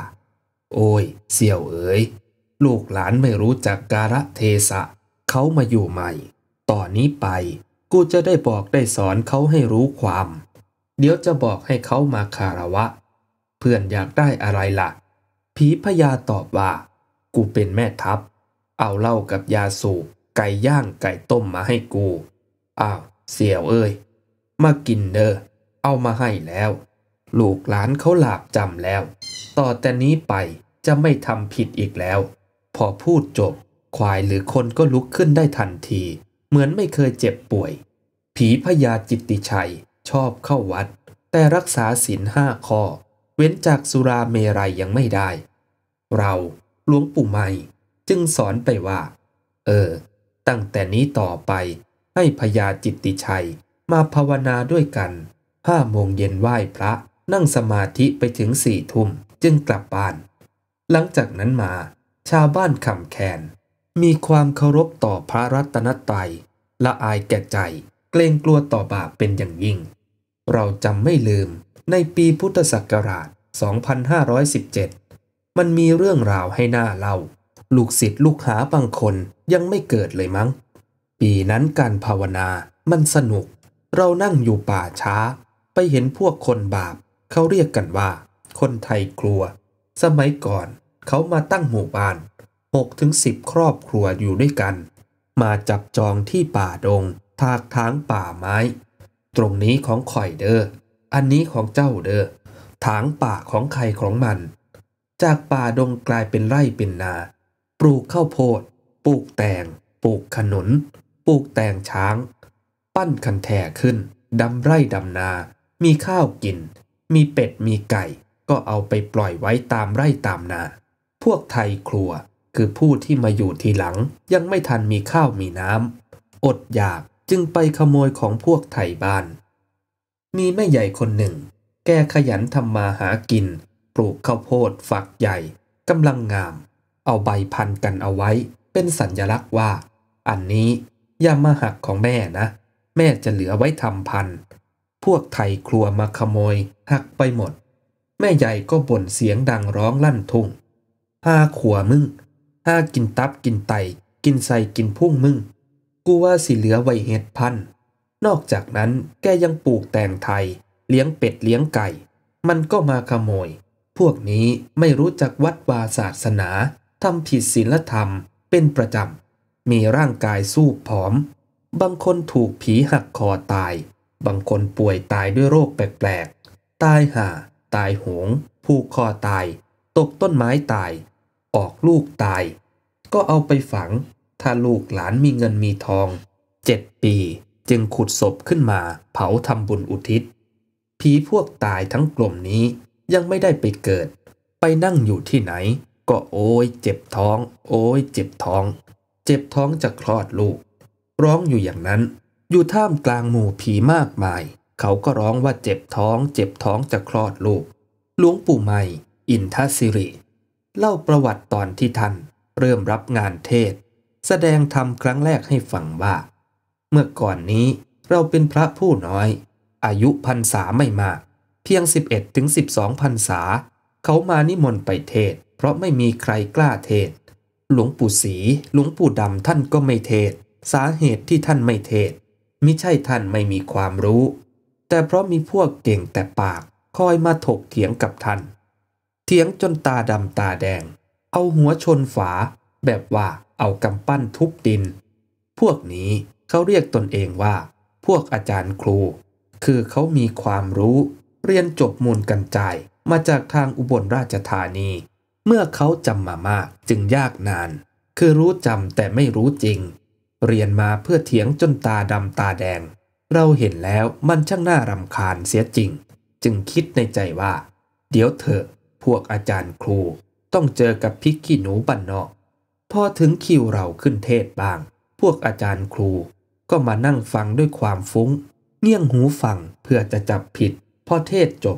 โอ้ย เสี่ยวเอ๋ยลูกหลานไม่รู้จักการะเทศะเขามาอยู่ใหม่ต่อนนี้ไปกูจะได้บอกได้สอนเขาให้รู้ความ เดี๋ยวจะบอกให้เขามาคาระวะ เพื่อนอยากได้อะไรละ่ะ ผีพญาตอบว่ากูเป็นแม่ทัพ เอาเหล้ากับยาสูบไก่ย่างไก่ต้มมาให้กู อ้าว เสี่ยวเอ้ยมากินเด้อเอามาให้แล้วลูกหลานเขาหลาบจำแล้ว ต่อแต่นี้ไปจะไม่ทำผิดอีกแล้ว พอพูดจบควายหรือคนก็ลุกขึ้นได้ทันที เหมือนไม่เคยเจ็บป่วย ผีพญาจิตติชัยชอบเข้าวัด แต่รักษาศีลห้าข้อเว้นจากสุราเมรัยยังไม่ได้ เราหลวงปู่ใหม่ จึงสอนไปว่า เออ ตั้งแต่นี้ต่อไป ให้พญาจิตติชัยมาภาวนาด้วยกัน ห้าโมงเย็นไหว้พระนั่งสมาธิไปถึงสี่ทุ่มจึงกลับบ้าน หลังจากนั้นมา ชาวบ้านขำแคนมีความเคารพต่อพระรัตนตรัย ละอายแก่ใจ เกรงกลัวต่อบาปเป็นอย่างยิ่ง เราจำไม่ลืม ในปีพุทธศักราช 2517มันมีเรื่องราวให้หน้าเล่าลูกศิษย์ลูกหาบางคนยังไม่เกิดเลยมั้ง ปีนั้นการภาวนามันสนุก เรานั่งอยู่ป่าช้า ไปเห็นพวกคนบาป เขาเรียกกันว่า คนไทยกลัว สมัยก่อน เขามาตั้งหมู่บ้านหกถึงสิบครอบครัวอยู่ด้วยกัน มาจับจองที่ป่าดงทากทางป่าไม้ ตรงนี้ของข่อยเดอ้ออันนี้ของเจ้าเดอ้อทางป่าของใครของมันจากป่าดงกลายเป็นไร่เป็นนา ปลูกข้าวโพด ปลูกแตง ปลูกขนุน ปลูกแตงช้าง ปั้นคันแท่ขึ้น ดำไร่ดำนา มีข้าวกิน มีเป็ดมีไก่ ก็เอาไปปล่อยไว้ตามไร่ตามนา พวกไทยครัวคือผู้ที่มาอยู่ทีหลัง ยังไม่ทันมีข้าวมีน้ำอดอยากจึงไปขโมยของพวกไทยบ้าน มีแม่ใหญ่คนหนึ่ง แกขยันทำมาหากินปลูกข้าวโพดฝักใหญ่กำลังงาม เอาใบพันกันเอาไว้เป็นสัญญลักษณ์ว่า อันนี้อย่ามาหักของแม่นะ แม่จะเหลือไว้ทำพันพวกไทยครัวมาขโมยหักไปหมด แม่ใหญ่ก็บ่นเสียงดังร้องลั่นทุ่งห้าขัวมึงห้ากินตับกินไตกินใสกินพุ่งมึง กูว่าสิเหลือไว้เห็ดพันนอกจากนั้นแกยังปลูกแตงไทยเลี้ยงเป็ดเลี้ยงไก่ มันก็มาขโมยพวกนี้ไม่รู้จักวัดวาศาสนาทำผิดศีลธรรมเป็นประจำมีร่างกายสู้ผอม บางคนถูกผีหักคอตาย บางคนป่วยตายด้วยโรคแปลกๆ ตายห่า ตายหง ผูกคอตาย ตกต้นไม้ตาย ออกลูกตาย ก็เอาไปฝัง ถ้าลูกหลานมีเงินมีทอง เจ็ดปีจึงขุดศพขึ้นมาเผาทำบุญอุทิศ ผีพวกตายทั้งกลุ่มนี้ยังไม่ได้ไปเกิด ไปนั่งอยู่ที่ไหน ก็โอ้ยเจ็บท้อง โอ้ยเจ็บท้อง เจ็บท้องจะคลอดลูก ร้องอยู่อย่างนั้น อยู่ท่ามกลางหมู่ผีมากมาย เขาก็ร้องว่าเจ็บท้อง เจ็บท้องจะคลอดลูก หลวงปู่ใหม่ อินทศิริ เล่าประวัติตอนที่ท่านเริ่มรับงานเทศ แสดงธรรมครั้งแรกให้ฟังว่าเมื่อก่อนนี้เราเป็นพระผู้น้อย อายุพรรษาไม่มากพียง 11ถึง12พรรษาเขามานิมนต์ไปเทศ เพราะไม่มีใครกล้าเทศ หลวงปู่ศรีหลวงปู่ดำท่านก็ไม่เทศ สาเหตุที่ท่านไม่เทศ มิใช่ท่านไม่มีความรู้ แต่เพราะมีพวกเก่งแต่ปาก คอยมาถกเถียงกับท่าน เถียงจนตาดำตาแดง เอาหัวชนฝา แบบว่าเอากำปั้นทุบดิน พวกนี้เขาเรียกตนเองว่า พวกอาจารย์ครู คือเขามีความรู้เรียนจบมูลกันใจมาจากทางอุบลราชธานี เมื่อเขาจำมามากจึงยากนาน คือรู้จำแต่ไม่รู้จริง เรียนมาเพื่อเถียงจนตาดำตาแดง เราเห็นแล้วมันช่างน่ารำคาญเสียจริง จึงคิดในใจว่า เดี๋ยวเถอะ พวกอาจารย์ครู ต้องเจอกับพิกขี้หนูบันเนาะ พอถึงคิวเราขึ้นเทศบ้าง พวกอาจารย์ครู ก็มานั่งฟังด้วยความฟุง้งเงี่ยงหูฟังเพื่อจะจับผิดพอเทศจบ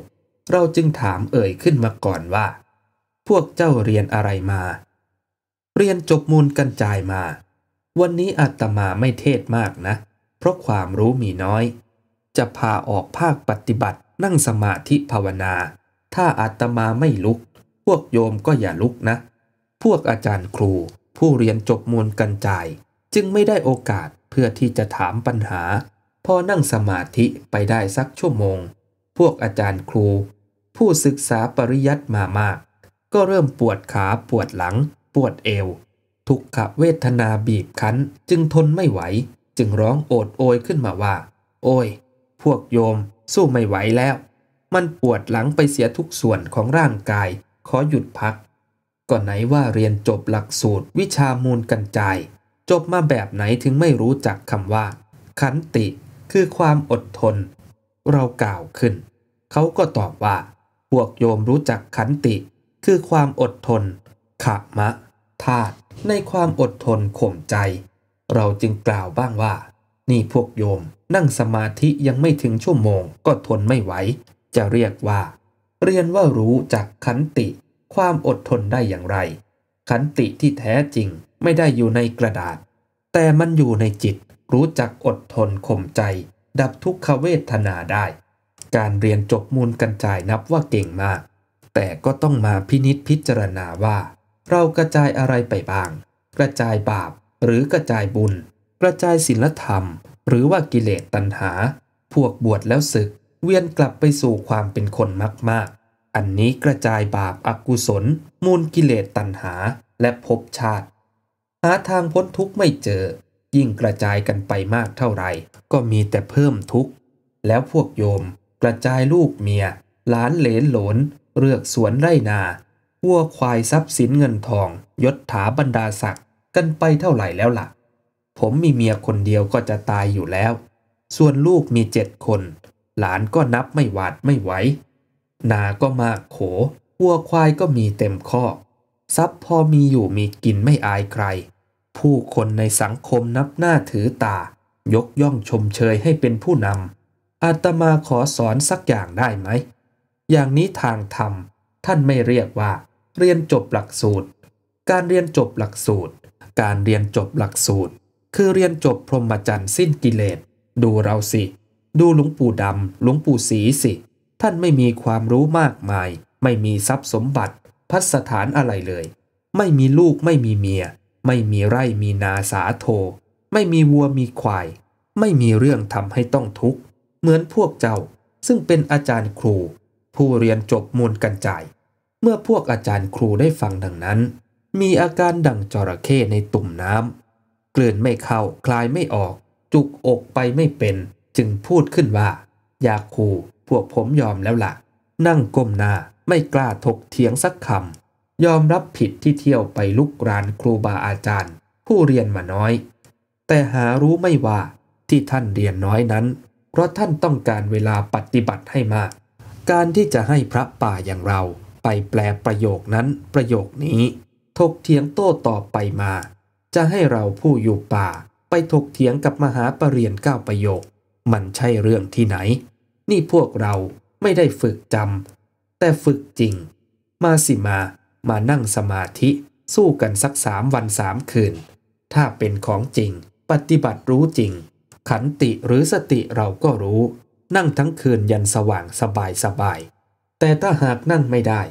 เราจึงถามเอ่ยขึ้นมาก่อนว่า พวกเจ้าเรียนอะไรมา เรียนจบมูลกันจายมา วันนี้อาตมาไม่เทศมากนะ เพราะความรู้มีน้อย จะพาออกภาคปฏิบัตินั่งสมาธิภาวนา ถ้าอาตมาไม่ลุก พวกโยมก็อย่าลุกนะ พวกอาจารย์ครู ผู้เรียนจบมูลกันจาย จึงไม่ได้โอกาสเพื่อที่จะถามปัญหา พอนั่งสมาธิไปได้สักชั่วโมงพวกอาจารย์ครู ผู้ศึกษาปริยัติมามาก ก็เริ่มปวดขาปวดหลัง ปวดเอว ทุกขเวทนาบีบคั้น จึงทนไม่ไหว จึงร้องโอดโอยขึ้นมาว่า โอ้ย พวกโยม สู้ไม่ไหวแล้ว มันปวดหลังไปเสียทุกส่วนของร่างกาย ขอหยุดพัก ก่อนไหนว่าเรียนจบหลักสูตรวิชามูลกันจาย จบมาแบบไหนถึงไม่รู้จักคำว่า ขันติ คือความอดทนเรากล่าวขึ้นเขาก็ตอบว่า พวกโยมรู้จักขันติคือความอดทนขะมะธาตุในความอดทนข่มใจ เราจึงกล่าวบ้างว่านี่พวกโยมนั่งสมาธิยังไม่ถึงชั่วโมงก็ทนไม่ไหวจะเรียกว่า เรียนว่ารู้จักขันติความอดทนได้อย่างไร ขันติที่แท้จริงไม่ได้อยู่ในกระดาษ แต่มันอยู่ในจิตรู้จักอดทนข่มใจดับทุกขเวทนาได้ การเรียนจบมูลกันจ่ายนับว่าเก่งมาก แต่ก็ต้องมาพินิษพิจารณาว่า เรากระจายอะไรไปบ้าง กระจายบาปหรือกระจายบุญ กระจายศีลธรรมหรือว่ากิเลสตัณหา พวกบวชแล้วศึก เวียนกลับไปสู่ความเป็นคนมากกอันนี้กระจายบาปอากุศล มูลกิเลสตัณหาและภพชาติ หาทางพ้นทุกข์ไม่เจอยิ่งกระจายกันไปมากเท่าไหร่ก็มีแต่เพิ่มทุกข์แล้วพวกโยมกระจายลูกเมียหลานเหลนหลนเลือกสวนไร่นาวัวควายทรัพย์สินเงินทอง ยศถาบรรดาศักดิ์กันไปเท่าไหร่แล้วละ่ะผมมีเมียคนเดียวก็จะตายอยู่แล้ว ส่วนลูกมีเจ็ดคน หลานก็นับไม่หวาดไม่ไหวนาก็มากโขวัวควายก็มีเต็มคอกทรัพย์พอมีอยู่มีกินไม่อายใครผู้คนในสังคมนับหน้าถือตา ยกย่องชมเชยให้เป็นผู้นำอาตมาขอสอนสักอย่างได้ไหม อย่างนี้ทางธรรมท่านไม่เรียกว่า เรียนจบหลักสูตร การเรียนจบหลักสูตร การเรียนจบหลักสูตร คือเรียนจบพรหมจรรย์สิ้นกิเลส ดูเราสิ ดูหลวงปู่ดำหลวงปู่สีสิท่านไม่มีความรู้มากมาย ไม่มีทรัพย์สมบัติพัสถานอะไรเลย ไม่มีลูกไม่มีเมียไม่มีไร่มีนาสาโท ไม่มีวัวมีควาย ไม่มีเรื่องทำให้ต้องทุกข์ เหมือนพวกเจ้าซึ่งเป็นอาจารย์ครู ผู้เรียนจบมูลกันจ่ายเมื่อพวกอาจารย์ครูได้ฟังดังนั้น มีอาการดังจระเข้ในตุ่มน้ำกลืนไม่เข้าคลายไม่ออก จุกอกไปไม่เป็น จึงพูดขึ้นว่า อยากครูพวกผมยอมแล้วละ่ะนั่งก้มหน้า ไม่กล้าถกเถียงสักคำยอมรับผิดที่เที่ยวไปลุกรานครูบาอาจารย์ ผู้เรียนมาน้อย แต่หารู้ไม่ว่า ที่ท่านเรียนน้อยนั้น เพราะท่านต้องการเวลาปฏิบัติให้มาก การที่จะให้พระป่าอย่างเราไปแปลประโยคนั้นประโยคนี้ถกเถียงโต้ตอบไปมา จะให้เราผู้อยู่ป่า ไปถกเถียงกับมหาปรริญญาเก้าประโยค มันใช่เรื่องที่ไหน นี่พวกเราไม่ได้ฝึกจำแต่ฝึกจริง มาสิมามานั่งสมาธิสู้กัน สักสามวันสามคืน ถ้าเป็นของจริง ปฏิบัติรู้จริง ขันติหรือสติเราก็รู้ นั่งทั้งคืนยันสว่างสบายสบายแต่ถ้าหากนั่งไม่ได้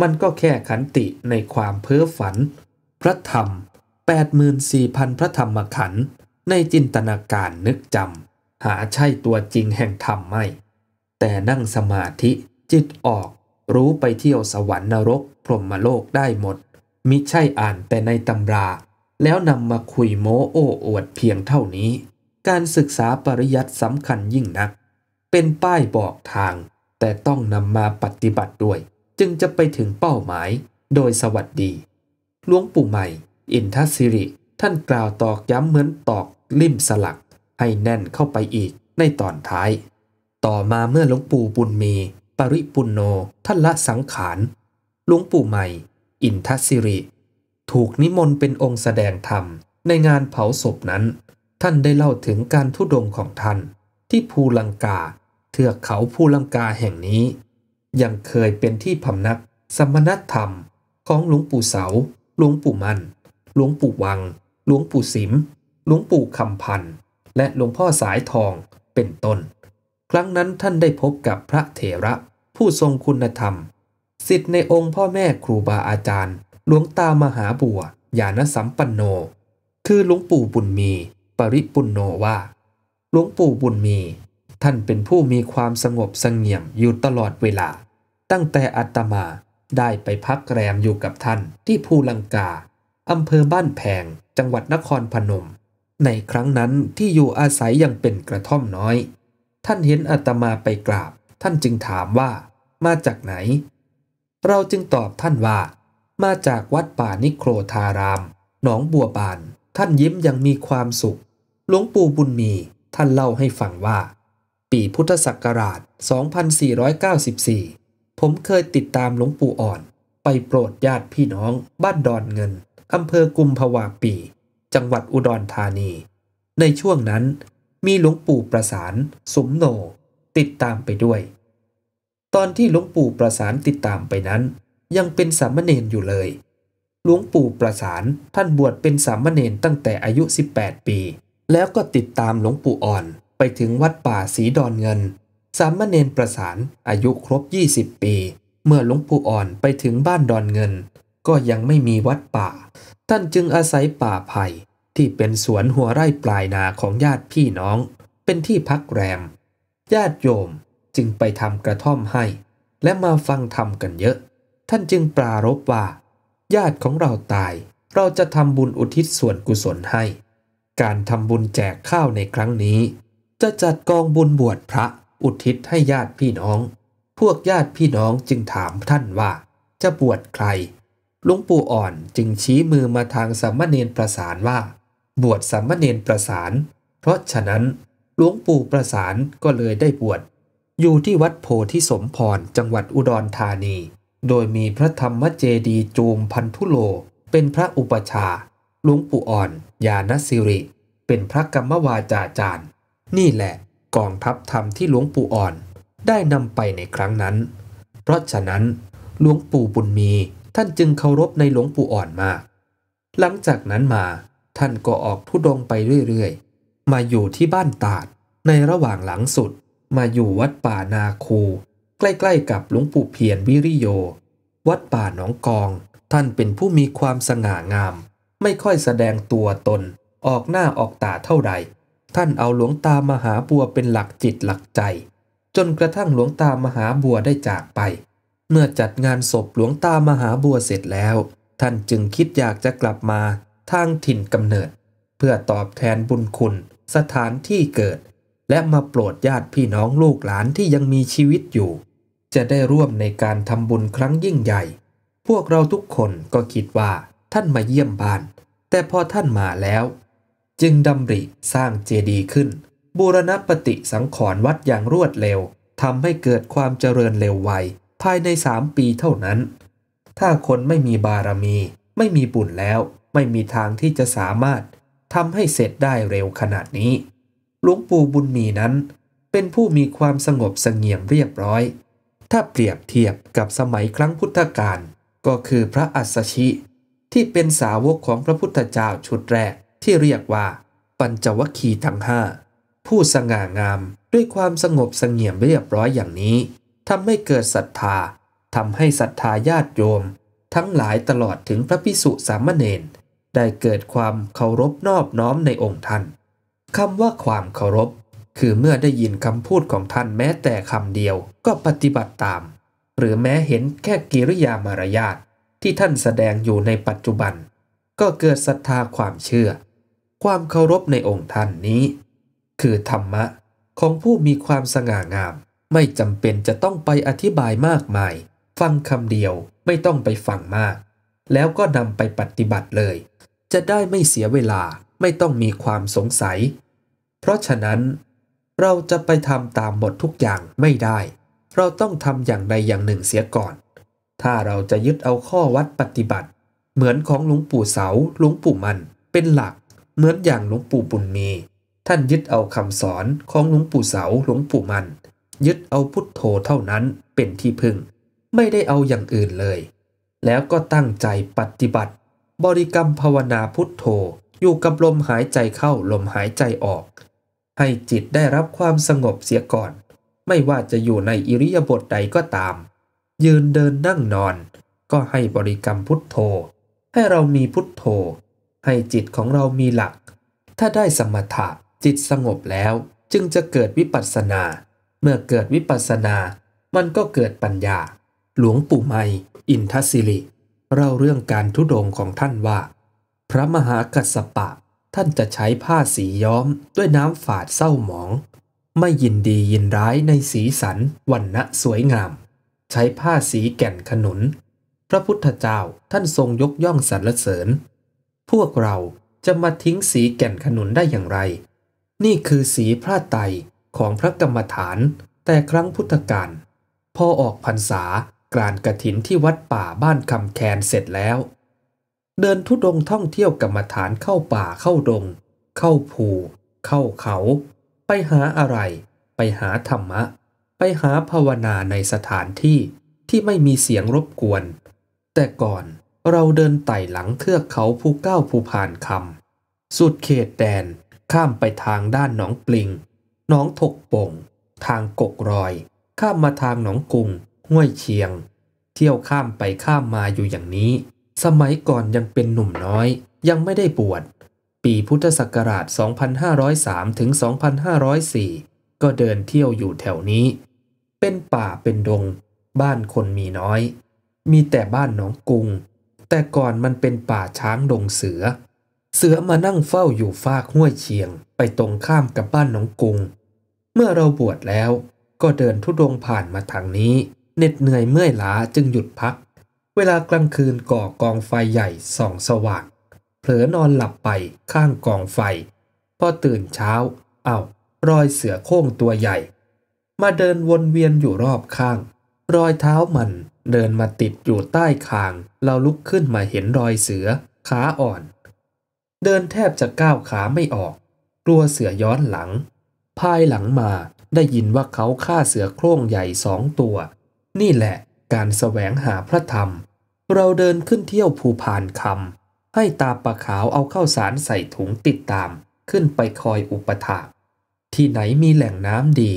มันก็แค่ขันติในความเพ้อฝัน พระธรรม84,000พระธรรมขันธ์ในจินตนาการนึกจำหาใช่ตัวจริงแห่งธรรมไม่ แต่นั่งสมาธิจิตออกรู้ไปเที่ยวสวรรค์นรกพรหมโลกได้หมด มิใช่อ่านแต่ในตำรา แล้วนำมาคุยโม้โอ้อวดเพียงเท่านี้ การศึกษาปริยัติสำคัญยิ่งนัก เป็นป้ายบอกทาง แต่ต้องนำมาปฏิบัติด้วย จึงจะไปถึงเป้าหมาย โดยสวัสดีหลวงปู่ใหม่ อินทศิริ ท่านกล่าวตอกย้ำเหมือนตอกลิ่มสลัก ให้แน่นเข้าไปอีกในตอนท้าย ต่อมาเมื่อหลวงปู่บุญมีปริปุนโนท่านละสังขาร หลวงปู่ใหม่ อินทศิริ ถูกนิมนต์เป็นองค์แสดงธรรม ในงานเผาศพนั้น ท่านได้เล่าถึงการทุดงของท่านที่ภูลังกา เทือกเขาภูลังกาแห่งนี้ ยังเคยเป็นที่พำนัก สมณธรรมของหลวงปู่เสา หลวงปู่มัน หลวงปู่วัง หลวงปู่สิม หลวงปู่คำพันธ์ และหลวงพ่อสายทอง เป็นต้นครั้งนั้นท่านได้พบกับพระเถระผู้ทรงคุณธรรม สิทธิ์ในองค์พ่อแม่ครูบาอาจารย์ หลวงตามหาบัวญาณสัมปันโน คือหลวงปู่บุญมี ปริปุนโนว่า หลวงปู่บุญมี ท่านเป็นผู้มีความสงบสงเงียมอยู่ตลอดเวลา ตั้งแต่อัตมาได้ไปพักแรมอยู่กับท่านที่ภูลังกาอำเภอบ้านแพงจังหวัดนครพนม ในครั้งนั้นที่อยู่อาศัยยังเป็นกระท่อมน้อยท่านเห็นอาตมาไปกราบ ท่านจึงถามว่า มาจากไหน เราจึงตอบท่านว่า มาจากวัดป่านิโครธาราม หนองบัวบาน ท่านยิ้มยังมีความสุข หลวงปู่บุญมี ท่านเล่าให้ฟังว่า ปีพุทธศักราช 2494 ผมเคยติดตามหลวงปู่อ่อน ไปโปรดญาติพี่น้อง บ้านดอนเงิน อำเภอกุมภาวาปี จังหวัดอุดรธานี ในช่วงนั้นมีหลวงปู่ประสาน สมโน ติดตามไปด้วย ตอนที่หลวงปู่ประสานติดตามไปนั้น ยังเป็นสามเณรอยู่เลย หลวงปู่ประสานท่านบวชเป็นสามเณรตั้งแต่อายุ 18 ปี แล้วก็ติดตามหลวงปู่อ่อนไปถึงวัดป่าสีดอนเงิน สามเณรประสาน อายุครบ 20 ปี เมื่อหลวงปู่อ่อนไปถึงบ้านดอนเงิน ก็ยังไม่มีวัดป่า ท่านจึงอาศัยป่าไผ่ที่เป็นสวนหัวไร่ปลายนาของญาติพี่น้อง เป็นที่พักแรมญาติโยมจึงไปทำกระท่อมให้ และมาฟังธรรมกันเยอะ ท่านจึงปรารบว่า ญาติของเราตาย เราจะทำบุญอุทิศส่วนกุศลให้ การทำบุญแจกข้าวในครั้งนี้ จะจัดกองบุญบวชพระอุทิศให้ญาติพี่น้อง พวกญาติพี่น้องจึงถามท่านว่า จะบวชใคร ลุงปู่อ่อนจึงชี้มือมาทางสมเีนประสานว่าบวชสามเณรประสาน เพราะฉะนั้นหลวงปู่ประสานก็เลยได้บวชอยู่ที่วัดโพธิสมพรจังหวัดอุดรธานี โดยมีพระธรรมเจดีจูมพันธุโล เป็นพระอุปชาหลวงปู่อ่อนยานสิริ เป็นพระกรรมวาจาจารย์ นี่แหละกองทัพธรรมที่หลวงปู่อ่อนได้นำไปในครั้งนั้น เพราะฉะนั้นหลวงปู่บุญมีท่านจึงเคารพในหลวงปู่อ่อนมาก หลังจากนั้นมาท่านก็ออกทุดงไปเรื่อยๆ มาอยู่ที่บ้านตาด ในระหว่างหลังสุด มาอยู่วัดป่านาคู ใกล้ๆ กับหลวงปู่เพียรวิริโย วัดป่าหนองกอง ท่านเป็นผู้มีความสง่างาม ไม่ค่อยแสดงตัวตน ออกหน้าออกตาเท่าใดท่านเอาหลวงตามหาบัวเป็นหลักจิตหลักใจ จนกระทั่งหลวงตามหาบัวได้จากไป เมื่อจัดงานศพหลวงตามหาบัวเสร็จแล้ว ท่านจึงคิดอยากจะกลับมาทางถิ่นกำเนิด เพื่อตอบแทนบุญคุณสถานที่เกิด และมาโปรดญาติพี่น้องลูกหลานที่ยังมีชีวิตอยู่ จะได้ร่วมในการทำบุญครั้งยิ่งใหญ่ พวกเราทุกคนก็คิดว่าท่านมาเยี่ยมบ้าน แต่พอท่านมาแล้ว จึงดำริสร้างเจดีย์ขึ้น บูรณปฏิสังขรณ์วัดอย่างรวดเร็วทำให้เกิดความเจริญเร็วไว ภายในสามปีเท่านั้น ถ้าคนไม่มีบารมีไม่มีบุญแล้วไม่มีทางที่จะสามารถทำให้เสร็จได้เร็วขนาดนี้หลวงปู่บุญมีนั้น เป็นผู้มีความสงบสงเงียมเรียบร้อย ถ้าเปรียบเทียบกับสมัยครั้งพุทธกาลก็คือพระอัสสชิ ที่เป็นสาวกของพระพุทธเจ้าชุดแรกที่เรียกว่าปัญจวคีทั้งห้าผู้สง่างามด้วยความสงบสงเงียมเรียบร้อยอย่างนี้ทำให้เกิดศรัทธาทำให้ศรัทธาญาติโยมทั้งหลายตลอดถึงพระพิสุสามเณรได้เกิดความเคารพนอบน้อมในองค์ท่าน คำว่าความเคารพ คือเมื่อได้ยินคำพูดของท่านแม้แต่คำเดียวก็ปฏิบัติตาม หรือแม้เห็นแค่กิริยามารยาทที่ท่านแสดงอยู่ในปัจจุบัน ก็เกิดศรัทธาความเชื่อ ความเคารพในองค์ท่านนี้ คือธรรมะ ของผู้มีความสง่างาม ไม่จำเป็นจะต้องไปอธิบายมากมาย ฟังคำเดียวไม่ต้องไปฟังมาก แล้วก็นำไปปฏิบัติเลยจะได้ไม่เสียเวลาไม่ต้องมีความสงสัย เพราะฉะนั้น เราจะไปทำตามหมดทุกอย่างไม่ได้ เราต้องทำอย่างใดอย่างหนึ่งเสียก่อน ถ้าเราจะยึดเอาข้อวัดปฏิบัติ เหมือนของหลวงปู่เสาหลวงปู่มัน เป็นหลัก เหมือนอย่างหลวงปู่บุญมีท่านยึดเอาคำสอนของหลวงปู่เสาหลวงปู่มัน ยึดเอาพุทโธเท่านั้นเป็นที่พึ่ง ไม่ได้เอาอย่างอื่นเลย แล้วก็ตั้งใจปฏิบัติบริกรรมภาวนาพุทโธ อยู่กับลมหายใจเข้าลมหายใจออก ให้จิตได้รับความสงบเสียก่อน ไม่ว่าจะอยู่ในอิริยาบถใดก็ตาม ยืนเดินนั่งนอน ก็ให้บริกรรมพุทโธ ให้เรามีพุทโธ ให้จิตของเรามีหลัก ถ้าได้สมถะ จิตสงบแล้วจึงจะเกิดวิปัสสนา เมื่อเกิดวิปัสสนา มันก็เกิดปัญญา หลวงปู่ไม่อินทศิริเล่าเรื่องการทุดงของท่านว่า พระมหากัสสปะท่านจะใช้ผ้าสีย้อมด้วยน้ำฝาดเศร้าหมอง ไม่ยินดียินร้ายในสีสันวันณะสวยงาม ใช้ผ้าสีแก่นขนุน พระพุทธเจ้าท่านทรงยกย่องสรรเสริญ พวกเราจะมาทิ้งสีแก่นขนุนได้อย่างไร นี่คือสีพระไตของพระกรรมฐานแต่ครั้งพุทธกาลพอออกพรรษากลานกระถินที่วัดป่าบ้านคำแคนเสร็จแล้ว เดินทุดงท่องเที่ยวกรรมฐานเข้าป่าเข้าดง เข้าภูเข้าเขา ไปหาอะไร ไปหาธรรมะ ไปหาภาวนาในสถานที่ที่ไม่มีเสียงรบกวน แต่ก่อนเราเดินไต่หลังเทือกเขาภูเก้าภูผ่านคำสุดเขตแดนข้ามไปทางด้านหนองปลิงหนองถกป่งทางกกรอย ข้ามมาทางหนองกุงห้วยเชียง เที่ยวข้ามไปข้ามมาอยู่อย่างนี้ สมัยก่อนยังเป็นหนุ่มน้อยยังไม่ได้บวชปีพุทธศักราช 2503 ถึง 2504 ก็เดินเที่ยวอยู่แถวนี้ เป็นป่าเป็นดงบ้านคนมีน้อย มีแต่บ้านหนองกุงแต่ก่อนมันเป็นป่าช้างดงเสือ เสือมานั่งเฝ้าอยู่ฟากห้วยเชียง ไปตรงข้ามกับบ้านหนองกุงเมื่อเราบวชแล้วก็เดินทุดงผ่านมาทางนี้เหน็ดเหนื่อยเมื่อยล้าจึงหยุดพัก เวลากลางคืนก่อกองไฟใหญ่ส่องสว่าง เผลอนอนหลับไปข้างกองไฟ พอตื่นเช้า เอา้ารอยเสือโค้งตัวใหญ่ มาเดินวนเวียนอยู่รอบข้าง รอยเท้ามันเดินมาติดอยู่ใต้คาง เราลุกขึ้นมาเห็นรอยเสือขาอ่อน เดินแทบจะก้าวขาไม่ออกกลัวเสือย้อนหลัง ภายหลังมาได้ยินว่าเขาฆ่าเสือโคร่งใหญ่สองตัวนี่แหละการสแสวงหาพระธรรม เราเดินขึ้นเที่ยวภูพานคำให้ตาปะขาวเอาเข้าวสารใส่ถุงติดตามขึ้นไปคอยอุปถาที่ไหนมีแหล่งน้ำดี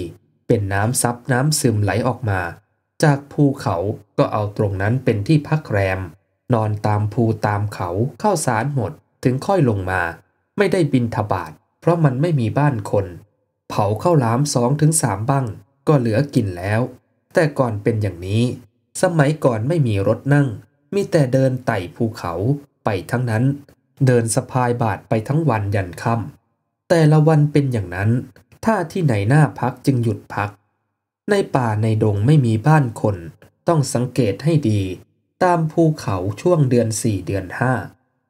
เป็นน้ำซับน้ำซึมไหลออกมา จากภูเขาก็เอาตรงนั้นเป็นที่พักแรม นอนตามภูตามเขาเข้าวสารหมดถึงค่อยลงมา ไม่ได้บินทบาทเพราะมันไม่มีบ้านคน เผาข้าวล้ามสองถึงสามบ้างก็เหลือกินแล้วแต่ก่อนเป็นอย่างนี้ สมัยก่อนไม่มีรถนั่ง มีแต่เดินไต่ภูเขาไปทั้งนั้น เดินสะพายบาทไปทั้งวันยันค่ำแต่ละวันเป็นอย่างนั้น ถ้าที่ไหนหน้าพักจึงหยุดพัก ในป่าในดงไม่มีบ้านคน ต้องสังเกตให้ดี ตามภูเขาช่วงเดือนสี่เดือนห้า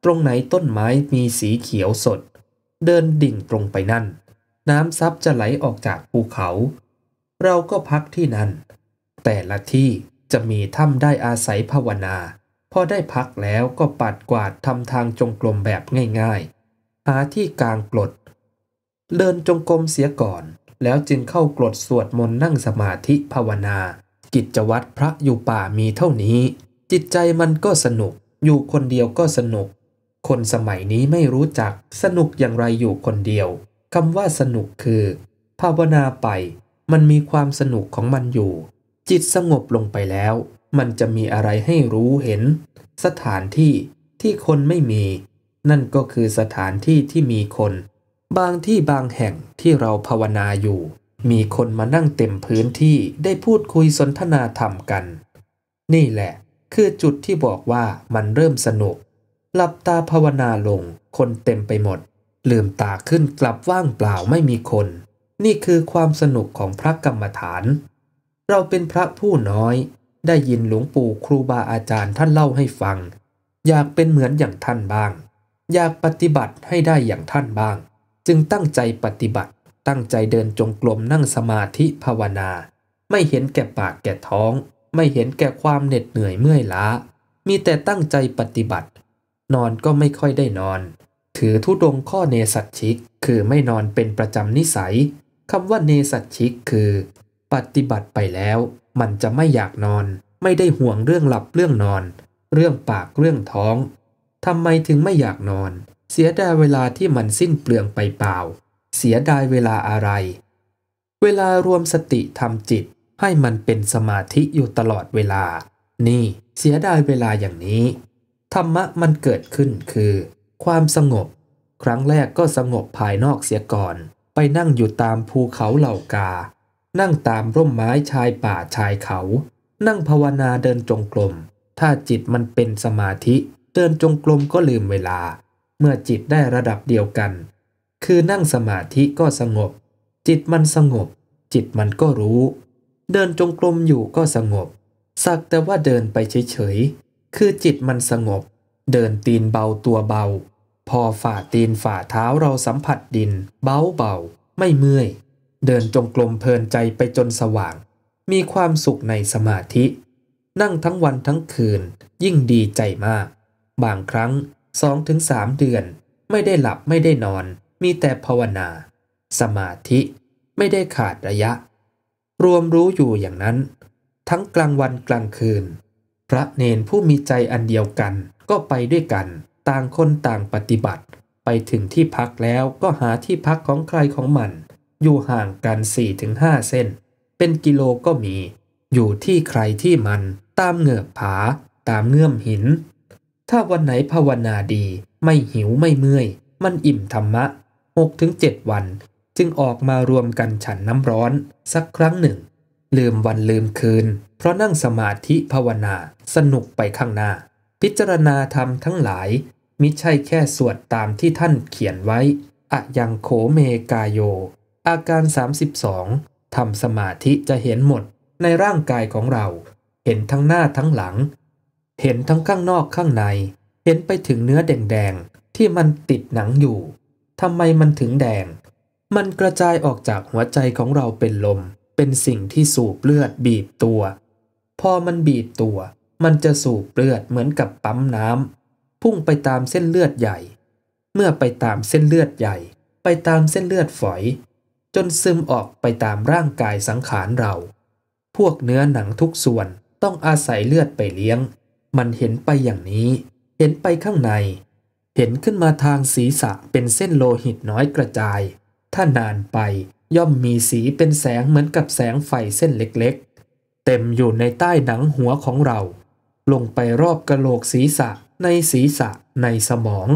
ตรงไหนต้นไม้มีสีเขียวสด เดินดิ่งตรงไปนั่น น้ำซับจะไหลออกจากภูเขา เราก็พักที่นั่นแต่ละที่จะมีถ้ำได้อาศัยภาวนาพอได้พักแล้วก็ปัดกวาดทำทางจงกรมแบบง่ายๆ หาที่กลางกรดเดินจงกรมเสียก่อน แล้วจึงเข้ากรดสวดมนต์นั่งสมาธิภาวนา กิจวัตรพระอยู่ป่ามีเท่านี้ จิตใจมันก็สนุก อยู่คนเดียวก็สนุก คนสมัยนี้ไม่รู้จักสนุกอย่างไรอยู่คนเดียวคำว่าสนุกคือ ภาวนาไปมันมีความสนุกของมันอยู่จิตสงบลงไปแล้ว มันจะมีอะไรให้รู้เห็น สถานที่ที่คนไม่มี นั่นก็คือสถานที่ที่มีคน บางที่บางแห่งที่เราภาวนาอยู่ มีคนมานั่งเต็มพื้นที่ได้พูดคุยสนทนาธรรมกัน นี่แหละคือจุดที่บอกว่ามันเริ่มสนุก หลับตาภาวนาลงคนเต็มไปหมด ลืมตาขึ้นกลับว่างเปล่าไม่มีคน นี่คือความสนุกของพระกรรมฐานเราเป็นพระผู้น้อย ได้ยินหลวงปู่ครูบาอาจารย์ท่านเล่าให้ฟัง อยากเป็นเหมือนอย่างท่านบ้าง อยากปฏิบัติให้ได้อย่างท่านบ้าง จึงตั้งใจปฏิบัติ ตั้งใจเดินจงกรมนั่งสมาธิภาวนา ไม่เห็นแก่ปากแก่ท้อง ไม่เห็นแก่ความเหน็ดเหนื่อยเมื่อยล้า มีแต่ตั้งใจปฏิบัติ นอนก็ไม่ค่อยได้นอน ถือทุดงข้อเนสัตชิกคือไม่นอนเป็นประจำนิสัยคำว่าเนสัตชิกคือปฏิบัติไปแล้ว มันจะไม่อยากนอน ไม่ได้ห่วงเรื่องหลับเรื่องนอน เรื่องปากเรื่องท้องทำไมถึงไม่อยากนอน เสียดายเวลาที่มันสิ้นเปลืองไปเปล่า เสียดายเวลาอะไร เวลารวมสติทำจิต ให้มันเป็นสมาธิอยู่ตลอดเวลา นี่เสียดายเวลาอย่างนี้ ธรรมะมันเกิดขึ้นคือ ความสงบ ครั้งแรกก็สงบภายนอกเสียก่อน ไปนั่งอยู่ตามภูเขาเหล่ากานั่งตามร่มไม้ชายป่าชายเขา นั่งภาวนาเดินจงกรม ถ้าจิตมันเป็นสมาธิ เดินจงกรมก็ลืมเวลา เมื่อจิตได้ระดับเดียวกัน คือนั่งสมาธิก็สงบ จิตมันสงบ จิตมันก็รู้ เดินจงกรมอยู่ก็สงบสักแต่ว่าเดินไปเฉยๆ คือจิตมันสงบ เดินตีนเบาตัวเบา พอฝ่าตีนฝ่าเท้าเราสัมผัสดิน เบาเบาไม่เมื่อยเดินจงกรมเพลินใจไปจนสว่าง มีความสุขในสมาธิ นั่งทั้งวันทั้งคืนยิ่งดีใจมาก บางครั้งสองถึงสามเดือนไม่ได้หลับไม่ได้นอนมีแต่ภาวนา สมาธิไม่ได้ขาดระยะ รวมรู้อยู่อย่างนั้น ทั้งกลางวันกลางคืน พระเนนผู้มีใจอันเดียวกันก็ไปด้วยกันต่างคนต่างปฏิบัติ ไปถึงที่พักแล้วก็หาที่พักของใครของมันอยู่ห่างกัน 4-5เส้น เป็นกิโลก็มี อยู่ที่ใครที่มันตามเหงือกผาตามเงื่อมหิน ถ้าวันไหนภาวนาดีไม่หิวไม่เมื่อย มันอิ่มธรรมะ 6-7 วัน จึงออกมารวมกันฉันน้ำร้อนสักครั้งหนึ่ง ลืมวันลืมคืน เพราะนั่งสมาธิภาวนาสนุกไปข้างหน้า พิจารณาธรรมทั้งหลายมิใช่แค่สวดตามที่ท่านเขียนไว้อะยังโขเมกายโยอาการ 32ทำสมาธิจะเห็นหมดในร่างกายของเรา เห็นทั้งหน้าทั้งหลัง เห็นทั้งข้างนอกข้างใน เห็นไปถึงเนื้อแดงๆที่มันติดหนังอยู่ทำไมมันถึงแดง มันกระจายออกจากหัวใจของเราเป็นลม เป็นสิ่งที่สูบเลือดบีบตัว พอมันบีบตัว มันจะสูบเลือดเหมือนกับปั๊มน้ำพุ่งไปตามเส้นเลือดใหญ่ เมื่อไปตามเส้นเลือดใหญ่ ไปตามเส้นเลือดฝอยจนซึมออกไปตามร่างกายสังขารเรา พวกเนื้อหนังทุกส่วนต้องอาศัยเลือดไปเลี้ยง มันเห็นไปอย่างนี้ เห็นไปข้างใน เห็นขึ้นมาทางศีรษะเป็นเส้นโลหิตน้อยกระจาย ถ้านานไปย่อมมีสีเป็นแสงเหมือนกับแสงไฟเส้นเล็กๆ เต็มอยู่ในใต้หนังหัวของเรา ลงไปรอบกระโหลกศีรษะในศีรษะในสมอง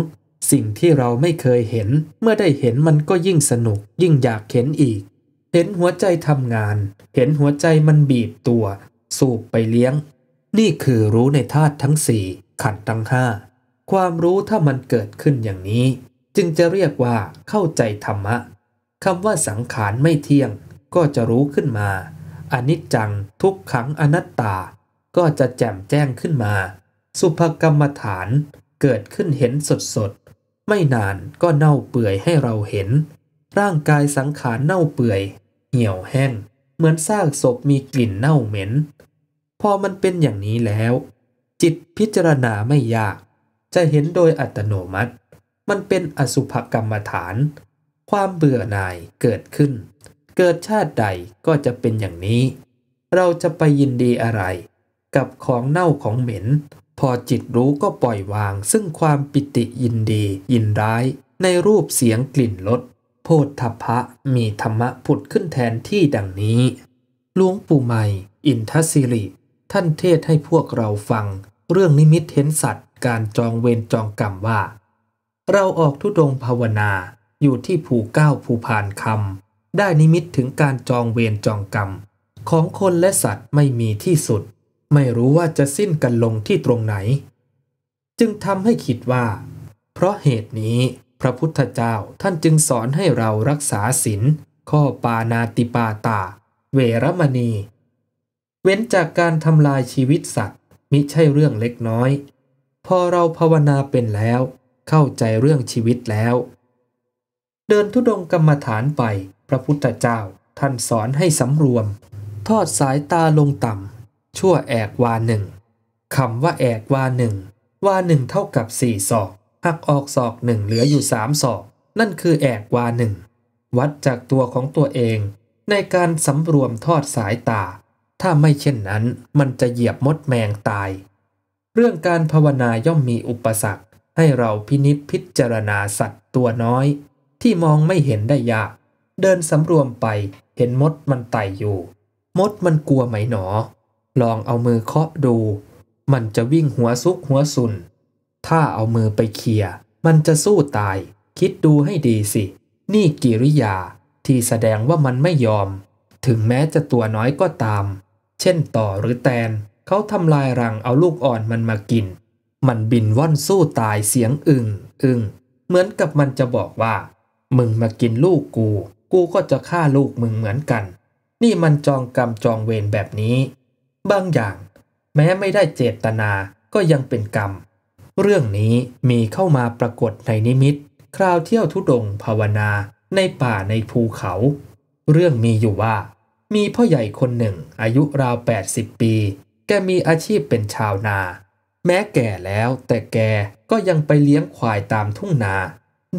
สิ่งที่เราไม่เคยเห็นเมื่อได้เห็นมันก็ยิ่งสนุก ยิ่งอยากเห็นอีก เห็นหัวใจทำงาน เห็นหัวใจมันบีบตัว สูบไปเลี้ยง นี่คือรู้ในธาตุทั้งสี่ขันธ์ทั้งห้า ความรู้ถ้ามันเกิดขึ้นอย่างนี้ จึงจะเรียกว่าเข้าใจธรรมะคำว่าสังขารไม่เที่ยง ก็จะรู้ขึ้นมาอนิจจังทุกขังอนัตตาก็จะแจ่มแจ้งขึ้นมา สุภกรรมฐาน เกิดขึ้นเห็นสดสดไม่นานก็เน่าเปื่อยให้เราเห็น ร่างกายสังขารเน่าเปื่อย เหี่ยวแห้งเหมือนซากศพมีกลิ่นเน่าเหม็น พอมันเป็นอย่างนี้แล้ว จิตพิจารณาไม่ยากจะเห็นโดยอัตโนมัติ มันเป็นอสุภกรรมฐาน ความเบื่อหน่ายเกิดขึ้น เกิดชาติใดก็จะเป็นอย่างนี้ เราจะไปยินดีอะไร กับของเน่าของเหม็นพอจิตรู้ก็ปล่อยวางซึ่งความปิติยินดี ยินร้ายในรูปเสียงกลิ่นรสโพธพะมีธรรมะผุดขึ้นแทนที่ดังนี้หลวงปู่ใหม่อินทศิริท่านเทศให้พวกเราฟังเรื่องนิมิตเห็นสัตว์การจองเวรจองกรรมว่า เราออกทุดงภาวนาอยู่ที่ภูเก้าภูพานคำได้นิมิตถึงการจองเวรจองกรรม ของคนและสัตว์ไม่มีที่สุดไม่รู้ว่าจะสิ้นกันลงที่ตรงไหน จึงทำให้คิดว่า เพราะเหตุนี้พระพุทธเจ้าท่านจึงสอนให้เรารักษาศีลข้อปานาติปาตา เวรมณี เว้นจากการทำลายชีวิตสัตว์มิใช่เรื่องเล็กน้อยพอเราภาวนาเป็นแล้ว เข้าใจเรื่องชีวิตแล้ว เดินทุดงกรรมฐานไปพระพุทธเจ้าท่านสอนให้สำรวม ทอดสายตาลงต่ำชั่วแอกวาหนึ่งคำว่าแอกวาหนึ่งวาหนึ่งเท่ากับสี่ศอกหักออกศอกหนึ่งเหลืออยู่สามศอก นั่นคือแอกวาหนึ่งวัดจากตัวของตัวเอง ในการสำรวมทอดสายตา ถ้าไม่เช่นนั้นมันจะเหยียบมดแมงตาย เรื่องการภาวนาย่อมมีอุปสรรค ให้เราพินิษพิจารณาสัตว์ตัวน้อย ที่มองไม่เห็นได้ยากเดินสำรวมไปเห็นมดมันไต่อยู่ มดมันกลัวไหมหนอลองเอามือเคาะดู มันจะวิ่งหัวซุกหัวสุน ถ้าเอามือไปเคี่ยมันจะสู้ตาย คิดดูให้ดีสิ นี่กิริยาที่แสดงว่ามันไม่ยอม ถึงแม้จะตัวน้อยก็ตาม เช่นต่อหรือแตน เขาทำลายรังเอาลูกอ่อนมันมากิน มันบินว่อนสู้ตายเสียงอึงอึงเหมือนกับมันจะบอกว่า มึงมากินลูกกู กูก็จะฆ่าลูกมึงเหมือนกัน นี่มันจองกรรมจองเวรแบบนี้บางอย่าง แม้ไม่ได้เจตนาก็ยังเป็นกรรม เรื่องนี้มีเข้ามาปรากฏในนิมิต คราวเที่ยวทุดงภาวนาในป่าในภูเขา เรื่องมีอยู่ว่า มีพ่อใหญ่คนหนึ่งอายุราว 80 ปี แกมีอาชีพเป็นชาวนา แม้แก่แล้วแต่แกก็ยังไปเลี้ยงควายตามทุ่งนา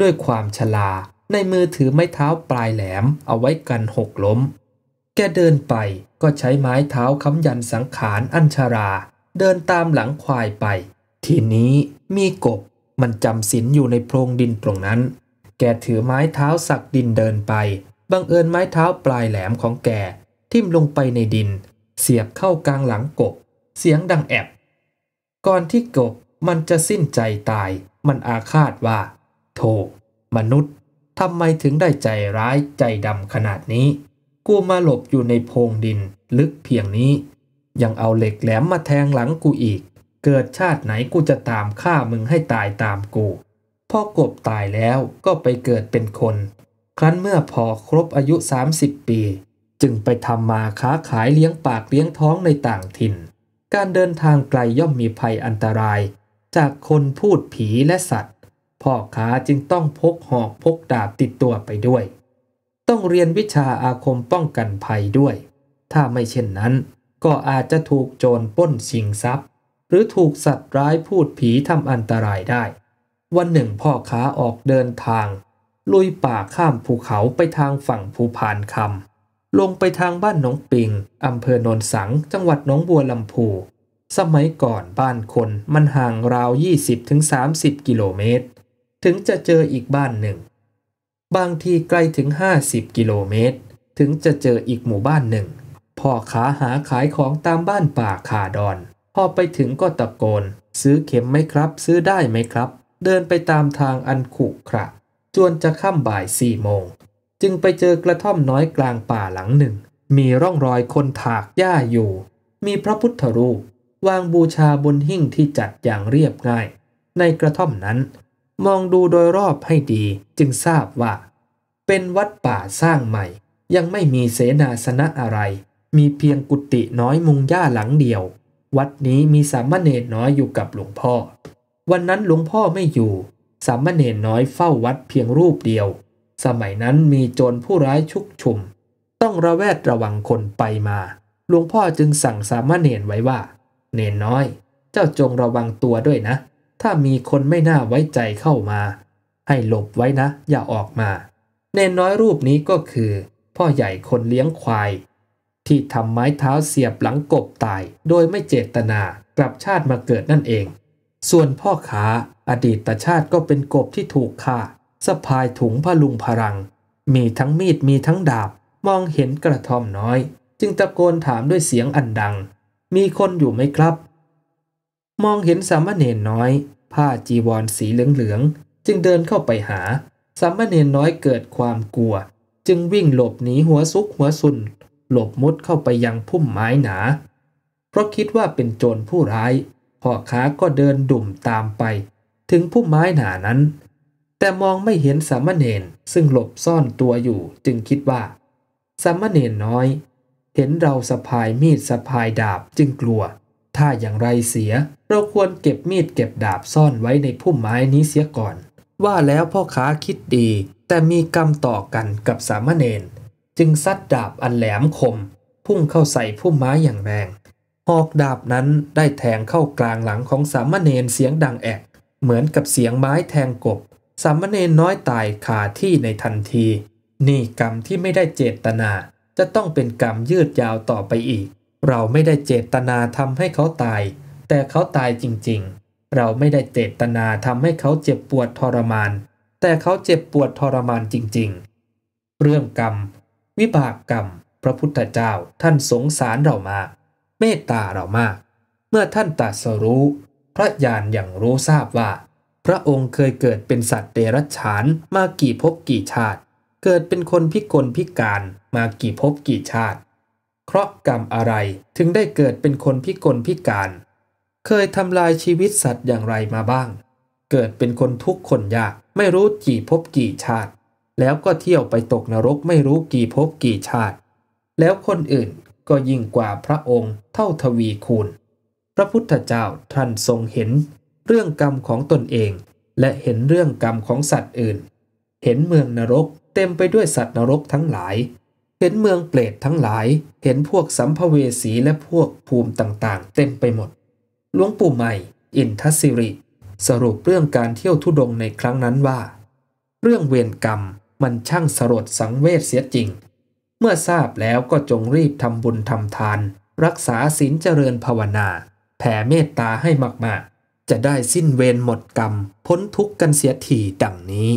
ด้วยความชลาในมือถือไม้เท้าปลายแหลมเอาไว้กันหกล้มแกเดินไปก็ใช้ไม้เท้าค้ำยันสังขารอัญชารา เดินตามหลังควายไป ทีนี้มีกบมันจำศีลอยู่ในโพรงดินตรงนั้น แกถือไม้เท้าสักดินเดินไปบังเอิญไม้เท้าปลายแหลมของแก ทิ่มลงไปในดิน เสียบเข้ากลางหลังกบ เสียงดังแอบก่อนที่กบ มันจะสิ้นใจตาย มันอาฆาตว่าโธมนุษย์ทำไมถึงได้ใจร้ายใจดำขนาดนี้กูมาหลบอยู่ในโพรงดินลึกเพียงนี้ ยังเอาเหล็กแหลมมาแทงหลังกูอีก เกิดชาติไหนกูจะตามฆ่ามึงให้ตายตามกู พ่อกบตายแล้วก็ไปเกิดเป็นคน ครั้นเมื่อพอครบอายุ 30 ปี จึงไปทำมาค้าขายเลี้ยงปากเลี้ยงท้องในต่างถิ่น การเดินทางไกลย่อมมีภัยอันตราย จากคนพูดผีและสัตว์ พ่อค้าจึงต้องพกหอกพกดาบติดตัวไปด้วยต้องเรียนวิชาอาคมป้องกันภัยด้วย ถ้าไม่เช่นนั้นก็อาจจะถูกโจรป้นสิงทรัพย์ หรือถูกสัตว์ร้ายพูดผีทำอันตรายได้ วันหนึ่งพ่อค้าออกเดินทาง ลุยป่าข้ามภูเขาไปทางฝั่งภูพานคำลงไปทางบ้านหนองปิงอำเภอโนนสังจังหวัดหนองบัวลำพู สมัยก่อนบ้านคนมันห่างราว 20-30 กิโลเมตร ถึงจะเจออีกบ้านหนึ่งบางทีไกลถึง 50 กิโลเมตร ถึงจะเจออีกหมู่บ้านหนึ่ง พ่อขาหาขายของตามบ้านป่าขาดอน พอไปถึงก็ตะโกน ซื้อเข็มไหมครับ ซื้อได้ไหมครับ เดินไปตามทางอันขรุขระจวนจะค่ำบ่ายสี่โมง จึงไปเจอกระท่อมน้อยกลางป่าหลังหนึ่ง มีร่องรอยคนถากหญ้าอยู่ มีพระพุทธรูปวางบูชาบนหิ้งที่จัดอย่างเรียบง่าย ในกระท่อมนั้นมองดูโดยรอบให้ดีจึงทราบว่า เป็นวัดป่าสร้างใหม่ ยังไม่มีเสนาสนะอะไร มีเพียงกุฏิน้อยมุงหญ้าหลังเดียว วัดนี้มีสามเณรน้อยอยู่กับหลวงพ่อ วันนั้นหลวงพ่อไม่อยู่ สามเณรน้อยเฝ้าวัดเพียงรูปเดียว สมัยนั้นมีโจรผู้ร้ายชุกชุม ต้องระแวดระวังคนไปมา หลวงพ่อจึงสั่งสามเณรไว้ว่า เนนน้อย เจ้าจงระวังตัวด้วยนะถ้ามีคนไม่น่าไว้ใจเข้ามา ให้หลบไว้นะ อย่าออกมาเนนน้อยรูปนี้ก็คือ พ่อใหญ่คนเลี้ยงควาย ที่ทำไม้เท้าเสียบหลังกบตาย โดยไม่เจตนากลับชาติมาเกิดนั่นเอง ส่วนพ่อขาอดีตชาติก็เป็นกบที่ถูกฆ่าสะพายถุงพลุงพลัง มีทั้งมีด มีทั้งดาบมองเห็นกระท่อมน้อย จึงตะโกนถามด้วยเสียงอันดัง มีคนอยู่ไหมครับมองเห็นสามเณรน้อย ผ้าจีวรสีเหลืองๆจึงเดินเข้าไปหาสามเณรน้อยเกิดความกลัว จึงวิ่งหลบหนีหัวซุกหัวซุน หลบมุดเข้าไปยังพุ่มไม้หนา เพราะคิดว่าเป็นโจรผู้ร้ายพ่อค้าก็เดินดุ่มตามไป ถึงพุ่มไม้หนานั้น แต่มองไม่เห็นสามเณรซึ่งหลบซ่อนตัวอยู่ จึงคิดว่าสามเณรน้อยเห็นเราสะพายมีดสะพายดาบจึงกลัว ถ้าอย่างไรเสียเราควรเก็บมีดเก็บดาบซ่อนไว้ในพุ่มไม้นี้เสียก่อน ว่าแล้วพ่อค้าคิดดี แต่มีกรรมต่อกันกับสามเณรจึงซัดดาบอันแหลมคมพุ่งเข้าใส่พุ่มไม้อย่างแรง หอกดาบนั้นได้แทงเข้ากลางหลังของสามเณรเสียงดังแอกเหมือนกับเสียงไม้แทงกบ สามเณรน้อยตายขาที่ในทันที นี่กรรมที่ไม่ได้เจตนา จะต้องเป็นกรรมยืดยาวต่อไปอีก เราไม่ได้เจตนาทำให้เขาตายแต่เขาตายจริงๆ เราไม่ได้เจตนาทำให้เขาเจ็บปวดทรมาน แต่เขาเจ็บปวดทรมานจริงๆ เรื่องกรรม วิบากกรรม พระพุทธเจ้า ท่านสงสารเรามากเมตตาเรามาก เมื่อท่านตัดสรู้ พระญาณอย่างรู้ทราบว่า พระองค์เคยเกิดเป็นสัตว์เดรัจฉานมากี่ภพกี่ชาติ เกิดเป็นคนพิกลพิการมากี่ภพกี่ชาติ เคราะห์กรรมอะไรถึงได้เกิดเป็นคนพิกลพิการเคยทำลายชีวิตสัตว์อย่างไรมาบ้าง เกิดเป็นคนทุกข์คนยากไม่รู้กี่พบกี่ชาติ แล้วก็เที่ยวไปตกนรกไม่รู้กี่พบกี่ชาติ แล้วคนอื่นก็ยิ่งกว่าพระองค์ เท่าทวีคูณ พระพุทธเจ้าท่านทรงเห็น เรื่องกรรมของตนเอง และเห็นเรื่องกรรมของสัตว์อื่น เห็นเมืองนรกเต็มไปด้วยสัตว์นรกทั้งหลาย เห็นเมืองเปรตทั้งหลาย เห็นพวกสัมภเวสีและพวกภูมิต่างๆ เต็มไปหมดหลวงปู่ใหม่ อินทศิริ สรุปเรื่องการเที่ยวทุดงในครั้งนั้นว่า เรื่องเวรกรรมมันช่างสลดสังเวชเสียจริง เมื่อทราบแล้วก็จงรีบทำบุญทำทาน รักษาศีลเจริญภาวนา แผ่เมตตาให้มาก ๆ จะได้สิ้นเวรหมดกรรมพ้นทุกข์กันเสียทีดังนี้